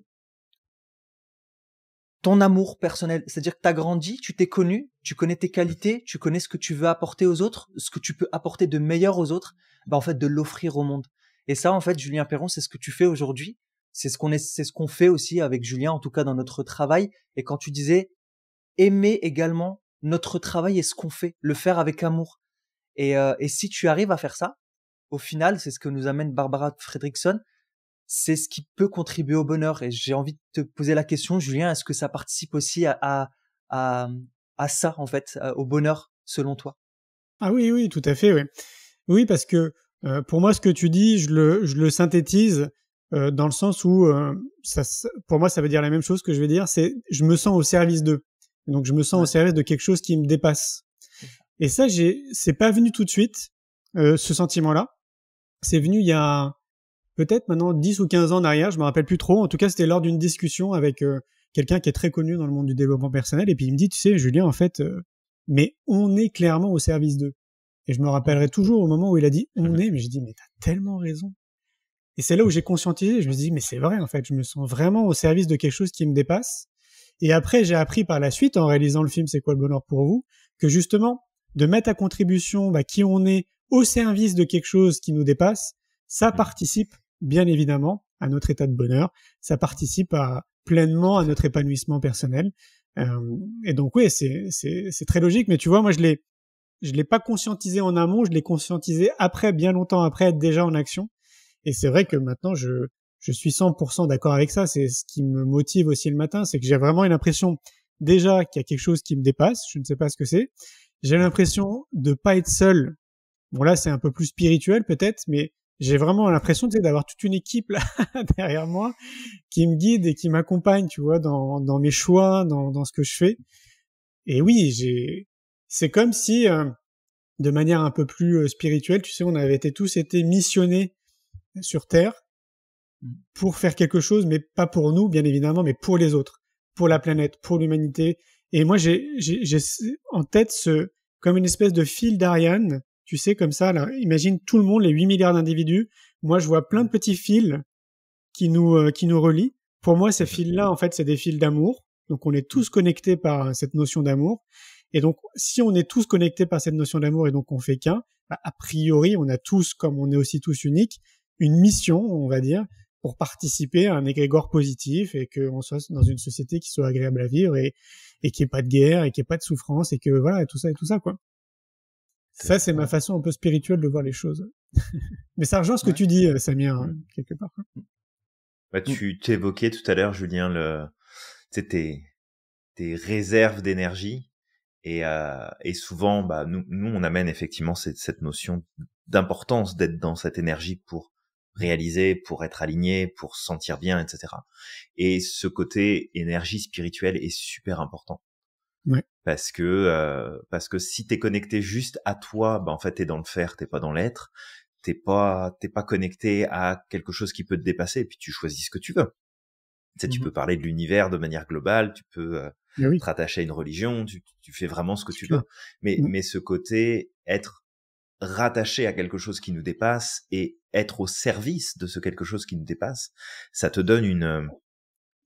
ton amour personnel. C'est-à-dire que tu as grandi, tu t'es connu, tu connais tes qualités, tu connais ce que tu veux apporter aux autres, ce que tu peux apporter de meilleur aux autres, bah en fait de l'offrir au monde. Et ça, en fait, Julien Perron, c'est ce que tu fais aujourd'hui. C'est ce qu'on est, c'est ce qu'on fait aussi avec Julien, en tout cas dans notre travail. Et quand tu disais aimer également notre travail et ce qu'on fait, le faire avec amour. Et, euh, et si tu arrives à faire ça, au final, c'est ce que nous amène Barbara Fredrickson, c'est ce qui peut contribuer au bonheur. Et j'ai envie de te poser la question, Julien, est-ce que ça participe aussi à, à, à, ça, en fait, au bonheur, selon toi Ah oui, oui, tout à fait, oui. Oui, parce que euh, pour moi, ce que tu dis, je le, je le synthétise euh, dans le sens où, euh, ça, pour moi, ça veut dire la même chose que je vais dire, c'est je me sens au service d'eux. Donc, je me sens au service de quelque chose qui me dépasse. Et ça, j'ai, c'est pas venu tout de suite, ce sentiment-là. C'est venu il y a peut-être maintenant 10 ou 15 ans en arrière, je me rappelle plus trop. En tout cas, c'était lors d'une discussion avec euh, quelqu'un qui est très connu dans le monde du développement personnel. Et puis il me dit, tu sais, Julien, en fait, euh, mais on est clairement au service d'eux. Et je me rappellerai toujours au moment où il a dit on mmh. est, mais j'ai dit, mais t'as tellement raison. Et c'est là où j'ai conscientisé, je me suis dit, mais c'est vrai, en fait, je me sens vraiment au service de quelque chose qui me dépasse. Et après, j'ai appris par la suite, en réalisant le film C'est quoi le bonheur pour vous, que justement, de mettre à contribution bah, qui on est au service de quelque chose qui nous dépasse, ça mmh. participe bien évidemment à notre état de bonheur, ça participe pleinement à notre épanouissement personnel. Euh, et donc oui, c'est très logique, mais tu vois, moi je l'ai je l'ai pas conscientisé en amont, je l'ai conscientisé après, bien longtemps après, être déjà en action. Et c'est vrai que maintenant, je, je suis 100% d'accord avec ça. C'est ce qui me motive aussi le matin, c'est que j'ai vraiment une impression déjà qu'il y a quelque chose qui me dépasse. Je ne sais pas ce que c'est. J'ai l'impression de pas être seul. Bon là, c'est un peu plus spirituel peut-être, mais j'ai vraiment l'impression d'avoir toute une équipe là, derrière moi qui me guide et qui m'accompagne, tu vois, dans, dans mes choix, dans, dans ce que je fais. Et oui, j'ai, c'est comme si, euh, de manière un peu plus euh, spirituelle, tu sais, on avait été tous été missionnés sur Terre pour faire quelque chose, mais pas pour nous, bien évidemment, mais pour les autres, pour la planète, pour l'humanité. Et moi, j'ai en tête ce, comme une espèce de fil d'Ariane tu sais, comme ça, là, imagine tout le monde, les 8 milliards d'individus. Moi, je vois plein de petits fils qui nous, euh, qui nous relient. Pour moi, ces fils-là, en fait, c'est des fils d'amour. Donc, on est tous mmh. connectés par euh, cette notion d'amour. Et donc, si on est tous connectés par cette notion d'amour et donc on fait qu'un, bah, a priori, on a tous, comme on est aussi tous uniques, une mission, on va dire, pour participer à un égrégore positif et qu'on soit dans une société qui soit agréable à vivre et, et qu'il n'y ait pas de guerre et qu'il n'y ait pas de souffrance et que voilà, et tout ça et tout ça, quoi. Ça, euh, c'est ma façon un peu spirituelle de voir les choses. Mais ça rejoint ce que tu dis, euh, Samir, hein, quelque part. Hein. Bah, mm. tu t'évoquais tout à l'heure, Julien, le, tes, tes réserves d'énergie. Et, euh, et souvent, bah, nous, on amène effectivement cette, cette notion d'importance d'être dans cette énergie pour réaliser, pour être aligné, pour sentir bien, etc. Et ce côté énergie spirituelle est super important. Parce que euh, parce que si t'es connecté juste à toi, bah en fait t'es dans le faire, t'es pas dans l'être, t'es pas t'es pas connecté à quelque chose qui peut te dépasser, et puis tu choisis ce que tu veux. Tu, sais, tu mmh peux parler de l'univers de manière globale, tu peux euh, te rattacher à une religion, tu, tu fais vraiment ce que tu veux. Mais mmh mais ce côté être rattaché à quelque chose qui nous dépasse et être au service de ce quelque chose qui nous dépasse, ça te donne une,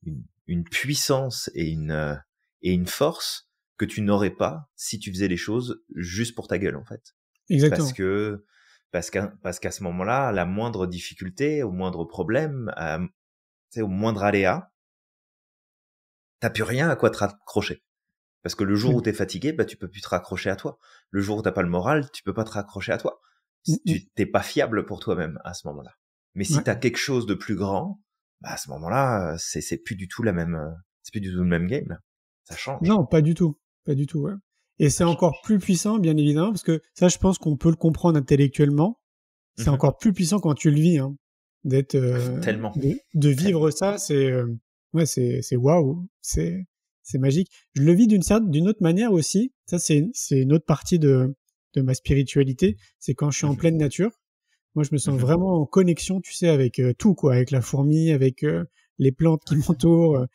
euh, une puissance et une euh, et une force que tu n'aurais pas si tu faisais les choses juste pour ta gueule en fait. Exactement. Parce que parce qu'à parce ce moment-là, la moindre difficulté, au moindre problème, à, euh, au moindre aléa, t'as plus rien à quoi te raccrocher. Parce que le jour où hmm. où t'es fatigué, bah tu peux plus te raccrocher à toi. Le jour où t'as pas le moral, tu peux pas te raccrocher à toi. Tu t'es pas fiable pour toi-même à ce moment-là. Mais si tu t'as quelque chose de plus grand, bah à ce moment-là, euh, c'est c'est plus du tout la même, euh, c'est plus du tout le même game. Ça change. Non, pas du tout. Pas du tout, Et c'est encore plus puissant, bien évidemment, parce que ça, je pense qu'on peut le comprendre intellectuellement. C'est mhm. encore plus puissant quand tu le vis, hein, d'être euh, tellement de, vivre ça. C'est euh, ouais, c'est c'est waouh, c'est c'est magique. Je le vis d'une d'une autre manière aussi. Ça, c'est c'est une autre partie de de ma spiritualité. C'est quand je suis en mhm. pleine nature. Moi, je me sens mhm. vraiment en connexion, tu sais, avec euh, tout, quoi, avec la fourmi, avec les plantes qui m'entourent,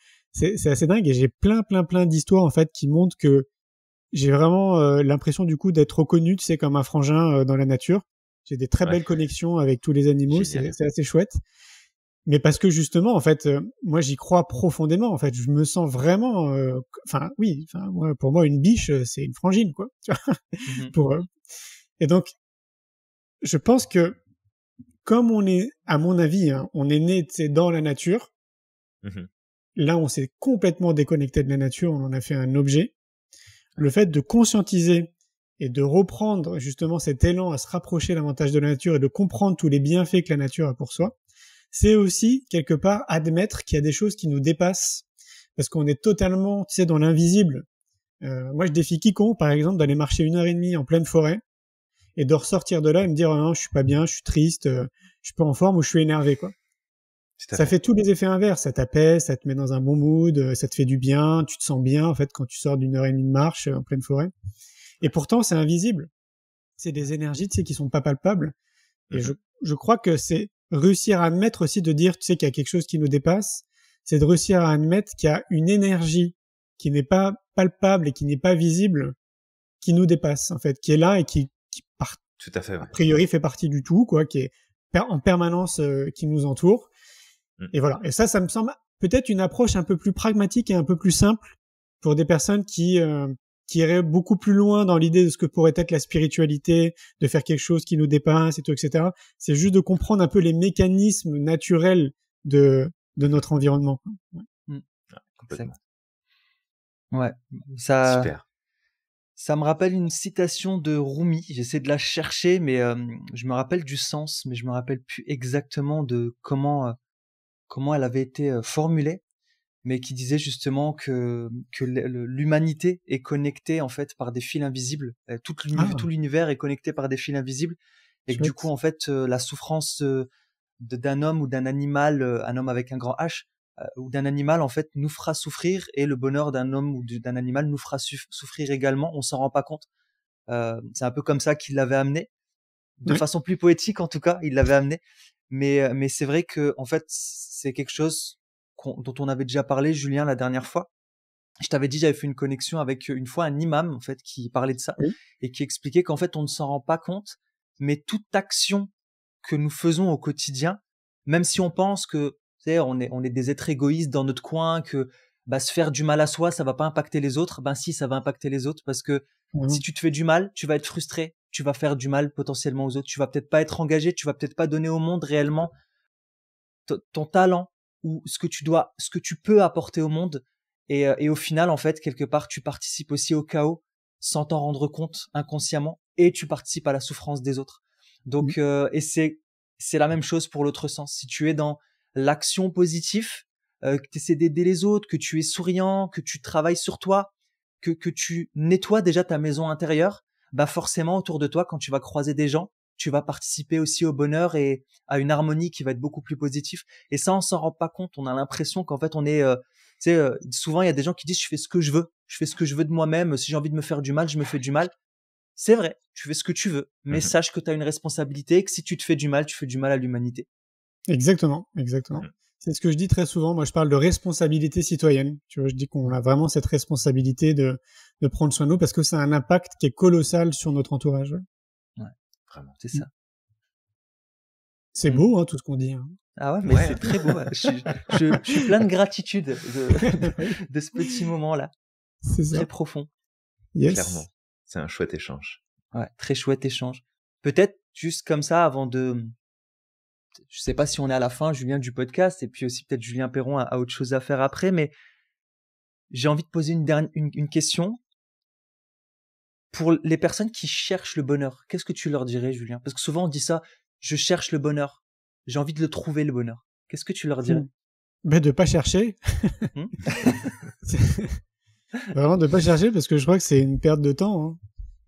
c'est assez dingue et j'ai plein plein plein d'histoires en fait qui montrent que j'ai vraiment euh, l'impression du coup d'être reconnu, tu sais, comme un frangin euh, dans la nature. J'ai des très belles connexions avec tous les animaux, c'est assez chouette. Mais parce que justement, en fait, euh, moi j'y crois profondément. En fait, je me sens vraiment, enfin oui, pour moi une biche c'est une frangine quoi. Tu vois mmh et donc je pense que comme on est, à mon avis, hein, on est né dans la nature. Mmh Là, on s'est complètement déconnecté de la nature, on en a fait un objet. Le fait de conscientiser et de reprendre justement cet élan à se rapprocher davantage de la nature et de comprendre tous les bienfaits que la nature a pour soi, c'est aussi quelque part admettre qu'il y a des choses qui nous dépassent parce qu'on est totalement, tu sais, dans l'invisible. Euh, moi, je défie quiconque, par exemple, d'aller marcher une heure et demie en pleine forêt et de ressortir de là et me dire «Ah non, je suis pas bien, je suis triste, euh, je suis pas en forme ou je suis énervé, quoi. Ça fait tous les effets inverses. Ça t'apaise, ça te met dans un bon mood, euh, ça te fait du bien, tu te sens bien en fait quand tu sors d'une heure et demie de marche euh, en pleine forêt. Et pourtant, c'est invisible. C'est des énergies, tu sais, qui sont pas palpables. Et mmh je, je, crois que c'est réussir à admettre aussi de dire, tu sais, qu'il y a quelque chose qui nous dépasse. C'est de réussir à admettre qu'il y a une énergie qui n'est pas palpable et qui n'est pas visible, qui nous dépasse en fait, qui est là et qui, qui part, tout à fait, a priori fait partie du tout, quoi, qui est en permanence, euh, qui nous entoure Mm. Et voilà. Et ça, ça me semble peut-être une approche un peu plus pragmatique et un peu plus simple pour des personnes qui euh, qui iraient beaucoup plus loin dans l'idée de ce que pourrait être la spiritualité, de faire quelque chose qui nous dépasse et tout, etc. C'est juste de comprendre un peu les mécanismes naturels de de notre environnement. Mm. Ouais. ça. Ça me rappelle une citation de Rumi. J'essaie de la chercher, mais euh, je me rappelle du sens, mais je me rappelle plus exactement de comment euh, comment elle avait été formulée, mais qui disait justement que, l'humanité est connectée en fait par des fils invisibles. Ah. Tout l'univers est connecté par des fils invisibles, et que du coup en fait la souffrance d'un homme ou d'un animal, un homme avec un grand H, ou d'un animal en fait nous fera souffrir et le bonheur d'un homme ou d'un animal nous fera souffrir également on s'en rend pas compte c'est un peu comme ça qu'il l'avait amené de façon plus poétique en tout cas il l'avait amené mais mais c'est vrai que en fait c'est quelque chose dont on avait déjà parlé, Julien, la dernière fois. Je t'avais dit, j'avais fait une connexion avec euh, une fois un imam en fait qui parlait de ça et qui expliquait qu'en fait on ne s'en rend pas compte, mais toute action que nous faisons au quotidien, même si on pense que est, on est on est des êtres égoïstes dans notre coin, que bah, se faire du mal à soi, ça va pas impacter les autres. Ben si, ça va impacter les autres parce que si tu te fais du mal, tu vas être frustré, tu vas faire du mal potentiellement aux autres, tu vas peut-être pas être engagé, tu vas peut-être pas donner au monde réellement ton talent ou ce que tu dois, ce que tu peux apporter au monde. Euh, et, au final, en fait, quelque part, tu participes aussi au chaos sans t'en rendre compte inconsciemment et tu participes à la souffrance des autres. Donc, mmh. euh, et c'est, c'est la même chose pour l'autre sens. Si tu es dans l'action positive, euh, que tu essaies d'aider les autres, que tu es souriant, que tu travailles sur toi, que, que tu nettoies déjà ta maison intérieure, bah forcément autour de toi, quand tu vas croiser des gens, tu vas participer aussi au bonheur et à une harmonie qui va être beaucoup plus positive. Et ça, on s'en rend pas compte. On a l'impression qu'en fait, on est, euh, tu sais, euh, souvent il y a des gens qui disent je fais ce que je veux, je fais ce que je veux de moi-même. Si j'ai envie de me faire du mal, je me fais du mal. C'est vrai, tu fais ce que tu veux, mais mmh sache que tu as une responsabilité et que si tu te fais du mal, tu fais du mal à l'humanité. Exactement, exactement. Mmh. C'est ce que je dis très souvent. Moi, je parle de responsabilité citoyenne. Tu je dis qu'on a vraiment cette responsabilité de, de prendre soin de nous parce que ça a un impact qui est colossal sur notre entourage. Vraiment, c'est mmh. ça. C'est mmh. beau, hein, tout ce qu'on dit. Hein. Ah ouais, mais c'est très beau. Je, suis plein de gratitude de, ce petit moment-là. C'est Très profond. Clairement. C'est un chouette échange. Ouais, très chouette échange. Peut-être juste comme ça avant de. Je sais pas si on est à la fin, Julien, du podcast, et puis aussi peut-être Julien Perron a, autre chose à faire après, mais j'ai envie de poser une, dernière, une, une question pour les personnes qui cherchent le bonheur, qu'est-ce que tu leur dirais, Julien Parce que souvent on dit ça, je cherche le bonheur, j'ai envie de le trouver le bonheur. Qu'est-ce que tu leur dirais mais hmm. ben, de pas chercher. Hmm. Vraiment de pas chercher parce que je crois que c'est une perte de temps.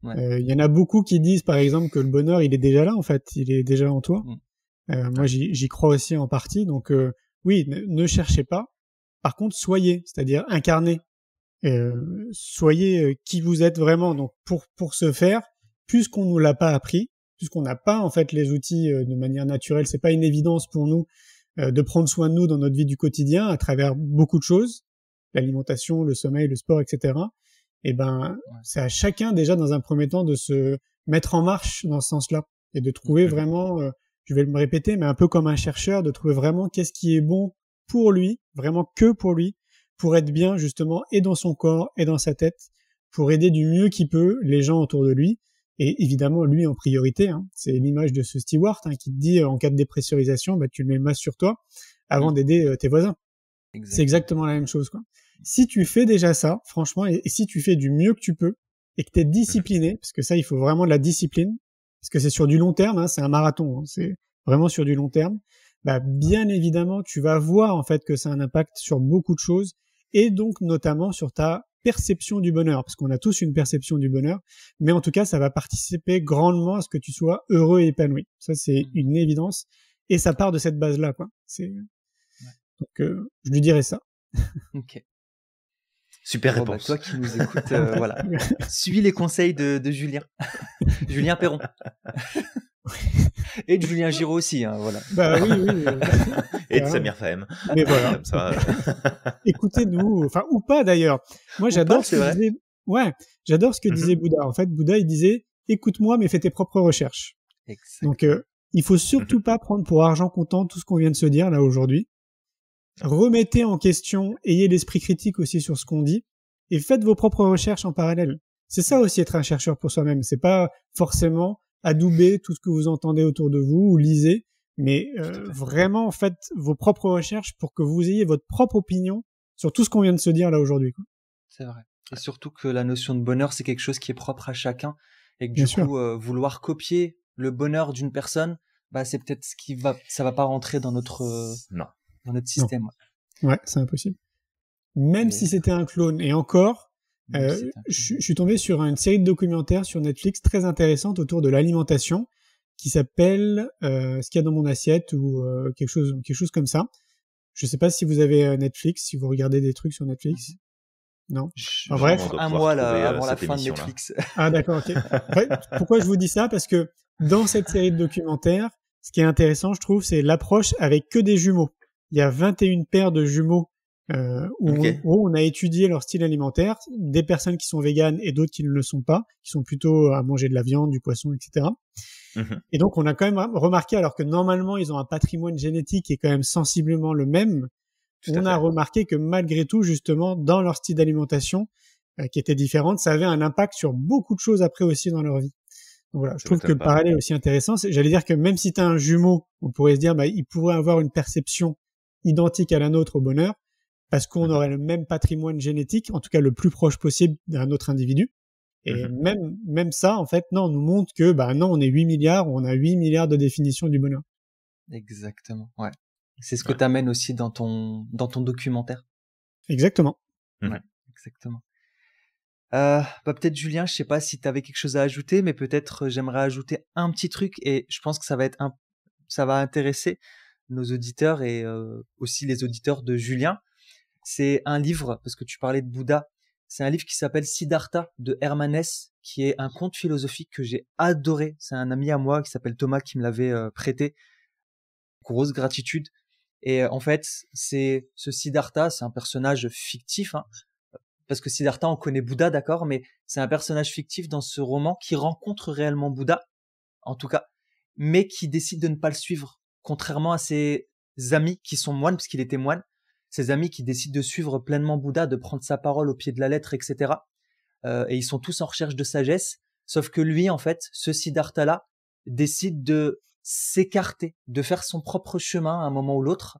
Hein. Euh, il y en a beaucoup qui disent par exemple que le bonheur il est déjà là en fait, il est déjà en toi. Hmm. Euh, moi j'y crois aussi en partie, donc euh, oui, ne, ne cherchez pas. Par contre, soyez, c'est-à-dire incarnez euh, soyez euh, qui vous êtes vraiment. Donc pour pour ce faire, puisqu'on nous l'a pas appris, puisqu'on n'a pas en fait les outils euh, de manière naturelle, c'est pas une évidence pour nous de prendre soin de nous dans notre vie du quotidien à travers beaucoup de choses, l'alimentation, le sommeil, le sport, etc. Et eh ben c'est à chacun déjà dans un premier temps de se mettre en marche dans ce sens-là et de trouver vraiment, je vais me répéter, mais un peu comme un chercheur, de trouver vraiment qu'est-ce qui est bon pour lui, vraiment que pour lui, pour être bien justement et dans son corps et dans sa tête, pour aider du mieux qu'il peut les gens autour de lui et évidemment lui en priorité. Hein. C'est l'image de ce Stewart, hein, qui te dit en cas de dépressurisation, bah, tu mets masse sur toi avant d'aider euh, tes voisins. C'est exactement la même chose. Quoi. Si tu fais déjà ça, franchement, et, si tu fais du mieux que tu peux et que tu es discipliné, parce que ça, il faut vraiment de la discipline, parce que c'est sur du long terme, hein, c'est un marathon, hein, c'est vraiment sur du long terme. Bah, bien évidemment, tu vas voir en fait que ça a un impact sur beaucoup de choses et donc notamment sur ta perception du bonheur, parce qu'on a tous une perception du bonheur, mais en tout cas, ça va participer grandement à ce que tu sois heureux et épanoui. Ça, c'est mmh. une évidence, et ça part de cette base-là, quoi. C'est euh, donc euh, je lui dirais ça. ok. Super bah, réponse. toi qui nous écoutes, euh, voilà. Suis les conseils de, de Julien, Julien Perron. Et de Julien Giraud aussi, hein, voilà. Bah, oui, oui, Et de bah, Samir Fahem. Mais voilà. Écoutez-nous, enfin, ou pas d'ailleurs. Moi, j'adore ce, que disait... ouais, j'adore ce que disait mhm. Bouddha. En fait, Bouddha, il disait écoute-moi, mais fais tes propres recherches. Donc, euh, il faut surtout mhm. pas prendre pour argent comptant tout ce qu'on vient de se dire là aujourd'hui. Remettez en question, ayez l'esprit critique aussi sur ce qu'on dit, et faites vos propres recherches en parallèle. C'est ça aussi être un chercheur pour soi-même. C'est pas forcément adoubez tout ce que vous entendez autour de vous ou lisez, mais euh, vraiment faites vos propres recherches pour que vous ayez votre propre opinion sur tout ce qu'on vient de se dire là aujourd'hui. C'est vrai. Et surtout que la notion de bonheur, c'est quelque chose qui est propre à chacun et que du coup, euh, vouloir copier le bonheur d'une personne, bah c'est peut-être ce qui va, ça va pas rentrer dans notre, euh, non. dans notre système. Ouais, c'est impossible. Même si c'était un clone, et encore, euh, je, suis tombé sur une série de documentaires sur Netflix très intéressante autour de l'alimentation qui s'appelle euh, Ce qu'il y a dans mon assiette ou euh, quelque chose quelque chose comme ça. Je sais pas si vous avez euh, Netflix, si vous regardez des trucs sur Netflix. Mhm. Non. Enfin, bref, un mois là, euh, avant la fin de Netflix. Ah d'accord, ok. pourquoi je vous dis ça Parce que dans cette série de documentaires, ce qui est intéressant, je trouve, c'est l'approche avec que des jumeaux. Il y a 21 paires de jumeaux euh, où, on, a étudié leur style alimentaire, des personnes qui sont véganes et d'autres qui ne le sont pas, qui sont plutôt euh, à manger de la viande, du poisson, etc. Mhm. Et donc on a quand même remarqué, alors que normalement ils ont un patrimoine génétique qui est quand même sensiblement le même, on a remarqué que malgré tout, justement, dans leur style d'alimentation, euh, qui était différente, ça avait un impact sur beaucoup de choses après aussi dans leur vie. Donc voilà, je, trouve que le parallèle est aussi intéressant. J'allais dire que même si tu as un jumeau, on pourrait se dire, bah, il pourrait avoir une perception identique à la nôtre au bonheur parce qu'on aurait le même patrimoine génétique, en tout cas le plus proche possible d'un autre individu. Et mhm. même, même ça, en fait, non, nous montre que, bah non, on est 8 milliards, on a 8 milliards de définitions du bonheur. Exactement, ouais. C'est ce que tu amènes aussi dans ton, dans ton documentaire. Exactement. Mhm. Ouais, exactement. Euh, bah peut-être Julien, je sais pas si tu avais quelque chose à ajouter, mais peut-être euh, j'aimerais ajouter un petit truc et je pense que ça va être un, ça va intéresser nos auditeurs et euh, aussi les auditeurs de Julien c'est un livre, parce que tu parlais de Bouddha, c'est un livre qui s'appelle Siddhartha de Hermann Hesse, qui est un conte philosophique que j'ai adoré. C'est un ami à moi qui s'appelle Thomas qui me l'avait euh, prêté. Grosse gratitude. Et euh, en fait, c'est ce Siddhartha, c'est un personnage fictif, hein, parce que Siddhartha, on connaît Bouddha, d'accord, mais c'est un personnage fictif dans ce roman qui rencontre réellement Bouddha, en tout cas, mais qui décide de ne pas le suivre, contrairement à ses amis qui sont moines, parce qu'il était moine ses amis qui décident de suivre pleinement Bouddha, de prendre sa parole au pied de la lettre, etc. Euh, et ils sont tous en recherche de sagesse, sauf que lui, en fait, ce Siddhartha-là, décide de s'écarter, de faire son propre chemin à un moment ou l'autre.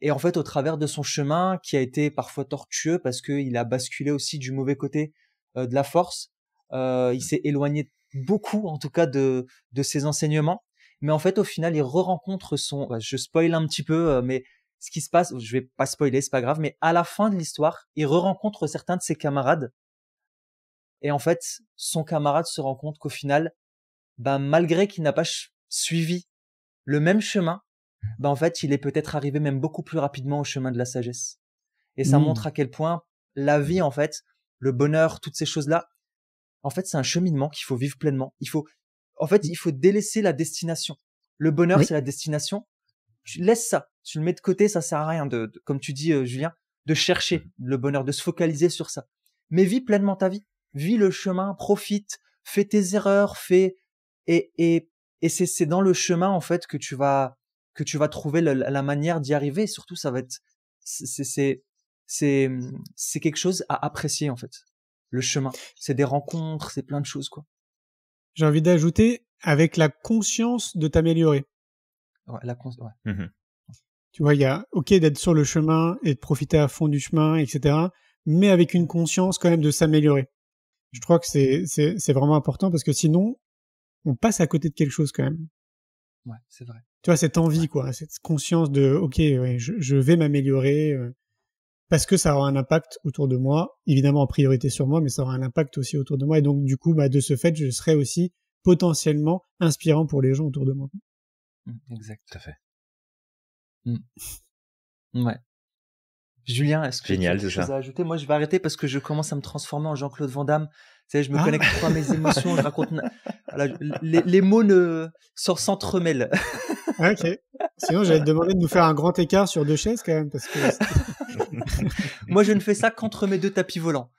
Et en fait, au travers de son chemin, qui a été parfois tortueux parce qu'il a basculé aussi du mauvais côté euh, de la force, euh, il s'est éloigné beaucoup, en tout cas, de, de ses enseignements. Mais en fait, au final, il re-rencontre son, bah, je spoil un petit peu, mais ce qui se passe, je vais pas spoiler, c'est pas grave, mais à la fin de l'histoire, il re-rencontre certains de ses camarades. Et en fait, son camarade se rend compte qu'au final, bah, malgré qu'il n'a pas suivi le même chemin, bah, en fait, il est peut-être arrivé même beaucoup plus rapidement au chemin de la sagesse. Et ça hmm. montre à quel point la vie, en fait, le bonheur, toutes ces choses-là, en fait, c'est un cheminement qu'il faut vivre pleinement. Il faut, en fait, il faut délaisser la destination. Le bonheur, c'est la destination tu laisses ça, tu le mets de côté, ça sert à rien de, comme tu dis euh, Julien, de chercher mmh. le bonheur, de se focaliser sur ça. Mais vis pleinement ta vie, vis le chemin, profite, fais tes erreurs, fais et et et c'est c'est dans le chemin en fait que tu vas que tu vas trouver la, manière d'y arriver. surtout, ça va être c'est c'est c'est c'est quelque chose à apprécier en fait. Le chemin, c'est des rencontres, c'est plein de choses quoi. J'ai envie d'ajouter avec la conscience de t'améliorer la mmh Tu vois, il y a OK d'être sur le chemin et de profiter à fond du chemin, etc. Mais avec une conscience quand même de s'améliorer. Je crois que c'est vraiment important parce que sinon, on passe à côté de quelque chose quand même. Ouais, c'est vrai. Tu vois, cette envie, quoi, cette conscience de OK, je, vais m'améliorer euh, parce que ça aura un impact autour de moi, évidemment en priorité sur moi, mais ça aura un impact aussi autour de moi. Et donc, du coup, bah, de ce fait, je serai aussi potentiellement inspirant pour les gens autour de moi. Mmh, exact. Tout à fait. Mmh. Ouais. Julien, est-ce que tu as quelque chose à ajouter Moi, je vais arrêter parce que je commence à me transformer en Jean-Claude Van Damme. Tu sais, je me ah. connecte à mes émotions, je raconte. les, mots ne s'entremêlent. ok. Sinon, j'allais te demander de nous faire un grand écart sur deux chaises quand même. Parce que... Moi, je ne fais ça qu'entre mes deux tapis volants.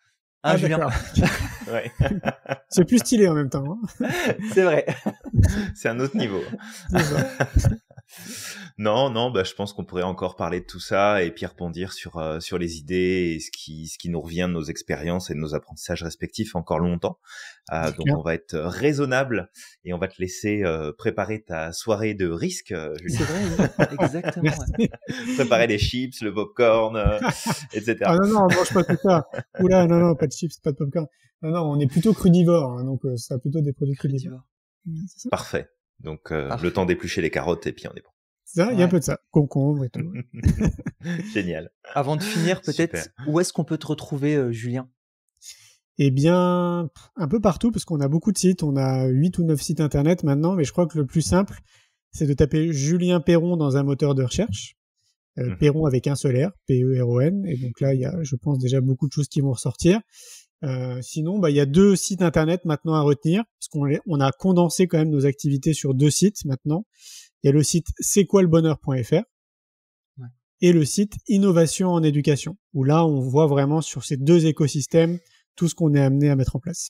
Ah, ah, Julien ouais. C'est plus stylé en même temps. Hein. C'est vrai. C'est un autre niveau non, non, bah, je pense qu'on pourrait encore parler de tout ça et puis rebondir sur, euh, sur les idées et ce qui, ce qui nous revient de nos expériences et de nos apprentissages respectifs encore longtemps. Euh, donc, on va être euh, raisonnable et on va te laisser préparer ta soirée de risque, C'est vrai, exactement. préparer les chips, le popcorn, etc. Ah non, non, on mange pas tout ça. Oula, non, non, pas de chips, pas de popcorn. Non, non, on est plutôt crudivore, hein, donc ça plutôt des produits crudivores. Parfait. Donc euh, le temps d'éplucher les carottes et puis on est bon. Ça, il y a un peu de ça, concombre et tout. Génial. Avant de finir, peut-être, où est-ce qu'on peut te retrouver, euh, Julien Eh bien, un peu partout, parce qu'on a beaucoup de sites. On a 8 ou 9 sites internet maintenant, mais je crois que le plus simple, c'est de taper Julien Perron dans un moteur de recherche. Euh, mmh. Perron avec un R P-E-R-O-N. Et donc là, il y a, je pense, déjà beaucoup de choses qui vont ressortir. Euh, sinon, bah, il y a deux sites internet maintenant à retenir, parce qu'on on a condensé quand même nos activités sur deux sites maintenant. Il y a le site c'est quoi le bonheur.fr et le site innovation en éducation, où là on voit vraiment sur ces deux écosystèmes tout ce qu'on est amené à mettre en place.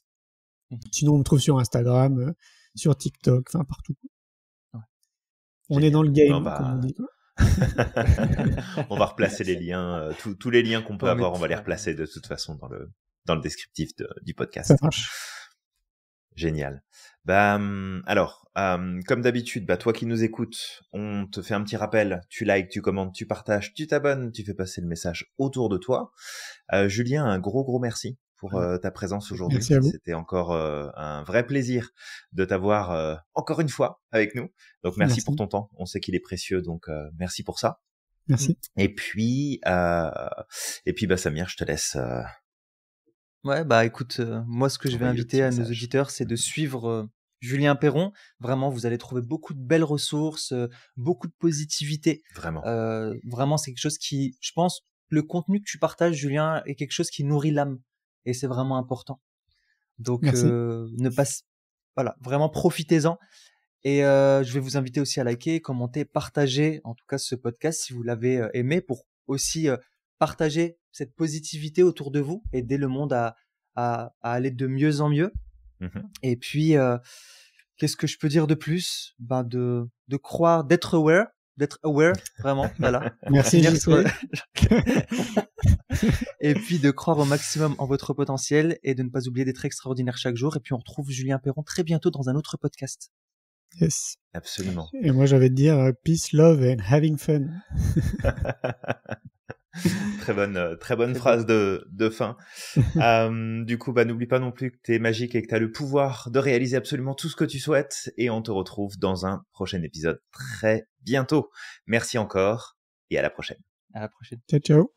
Mmh. Sinon, on me trouve sur Instagram, euh, sur TikTok, enfin partout. On est dans le game, bah, comme on dit. on va replacer les liens, euh, tous les liens qu'on peut avoir, on va les replacer de toute façon dans le dans le descriptif de, du podcast. Génial. Bah, hum, alors, hum, comme d'habitude, bah, toi qui nous écoutes, on te fait un petit rappel. Tu likes, tu commentes, tu partages, tu t'abonnes, tu fais passer le message autour de toi. Euh, Julien, un gros, gros merci pour euh, ta présence aujourd'hui. C'était encore euh, un vrai plaisir de t'avoir euh, encore une fois avec nous. Donc, merci, pour ton temps. On sait qu'il est précieux, donc merci pour ça. Merci. Et puis, et puis, bah, Samir, je te laisse Ouais, bah écoute, moi ce que je vais inviter à nos auditeurs, c'est de mmh suivre Julien Perron. Vraiment, vous allez trouver beaucoup de belles ressources, beaucoup de positivité. Vraiment. vraiment, c'est quelque chose qui, je pense, le contenu que tu partages, Julien, est quelque chose qui nourrit l'âme. Et c'est vraiment important. Donc, ne passe, voilà, vraiment profitez-en. Et je vais vous inviter aussi à liker, commenter, partager, en tout cas ce podcast si vous l'avez aimé pour aussi partager cette positivité autour de vous, aider le monde à, aller de mieux en mieux. Mmh et puis, euh, qu'est-ce que je peux dire de plus ben de, de croire, d'être aware, d'être aware, vraiment, voilà. Merci, et puis de croire au maximum en votre potentiel et de ne pas oublier d'être extraordinaire chaque jour. Et puis on retrouve Julien Perron très bientôt dans un autre podcast. Yes. Absolument. Et moi, j'avais te dire euh, peace, love and having fun. Euh, très bonne, très bonne phrase de, de fin. euh, du coup, bah, n'oublie pas non plus que tu es magique et que tu as le pouvoir de réaliser absolument tout ce que tu souhaites. Et on te retrouve dans un prochain épisode très bientôt. Merci encore et à la prochaine. À la prochaine. Ciao, ciao.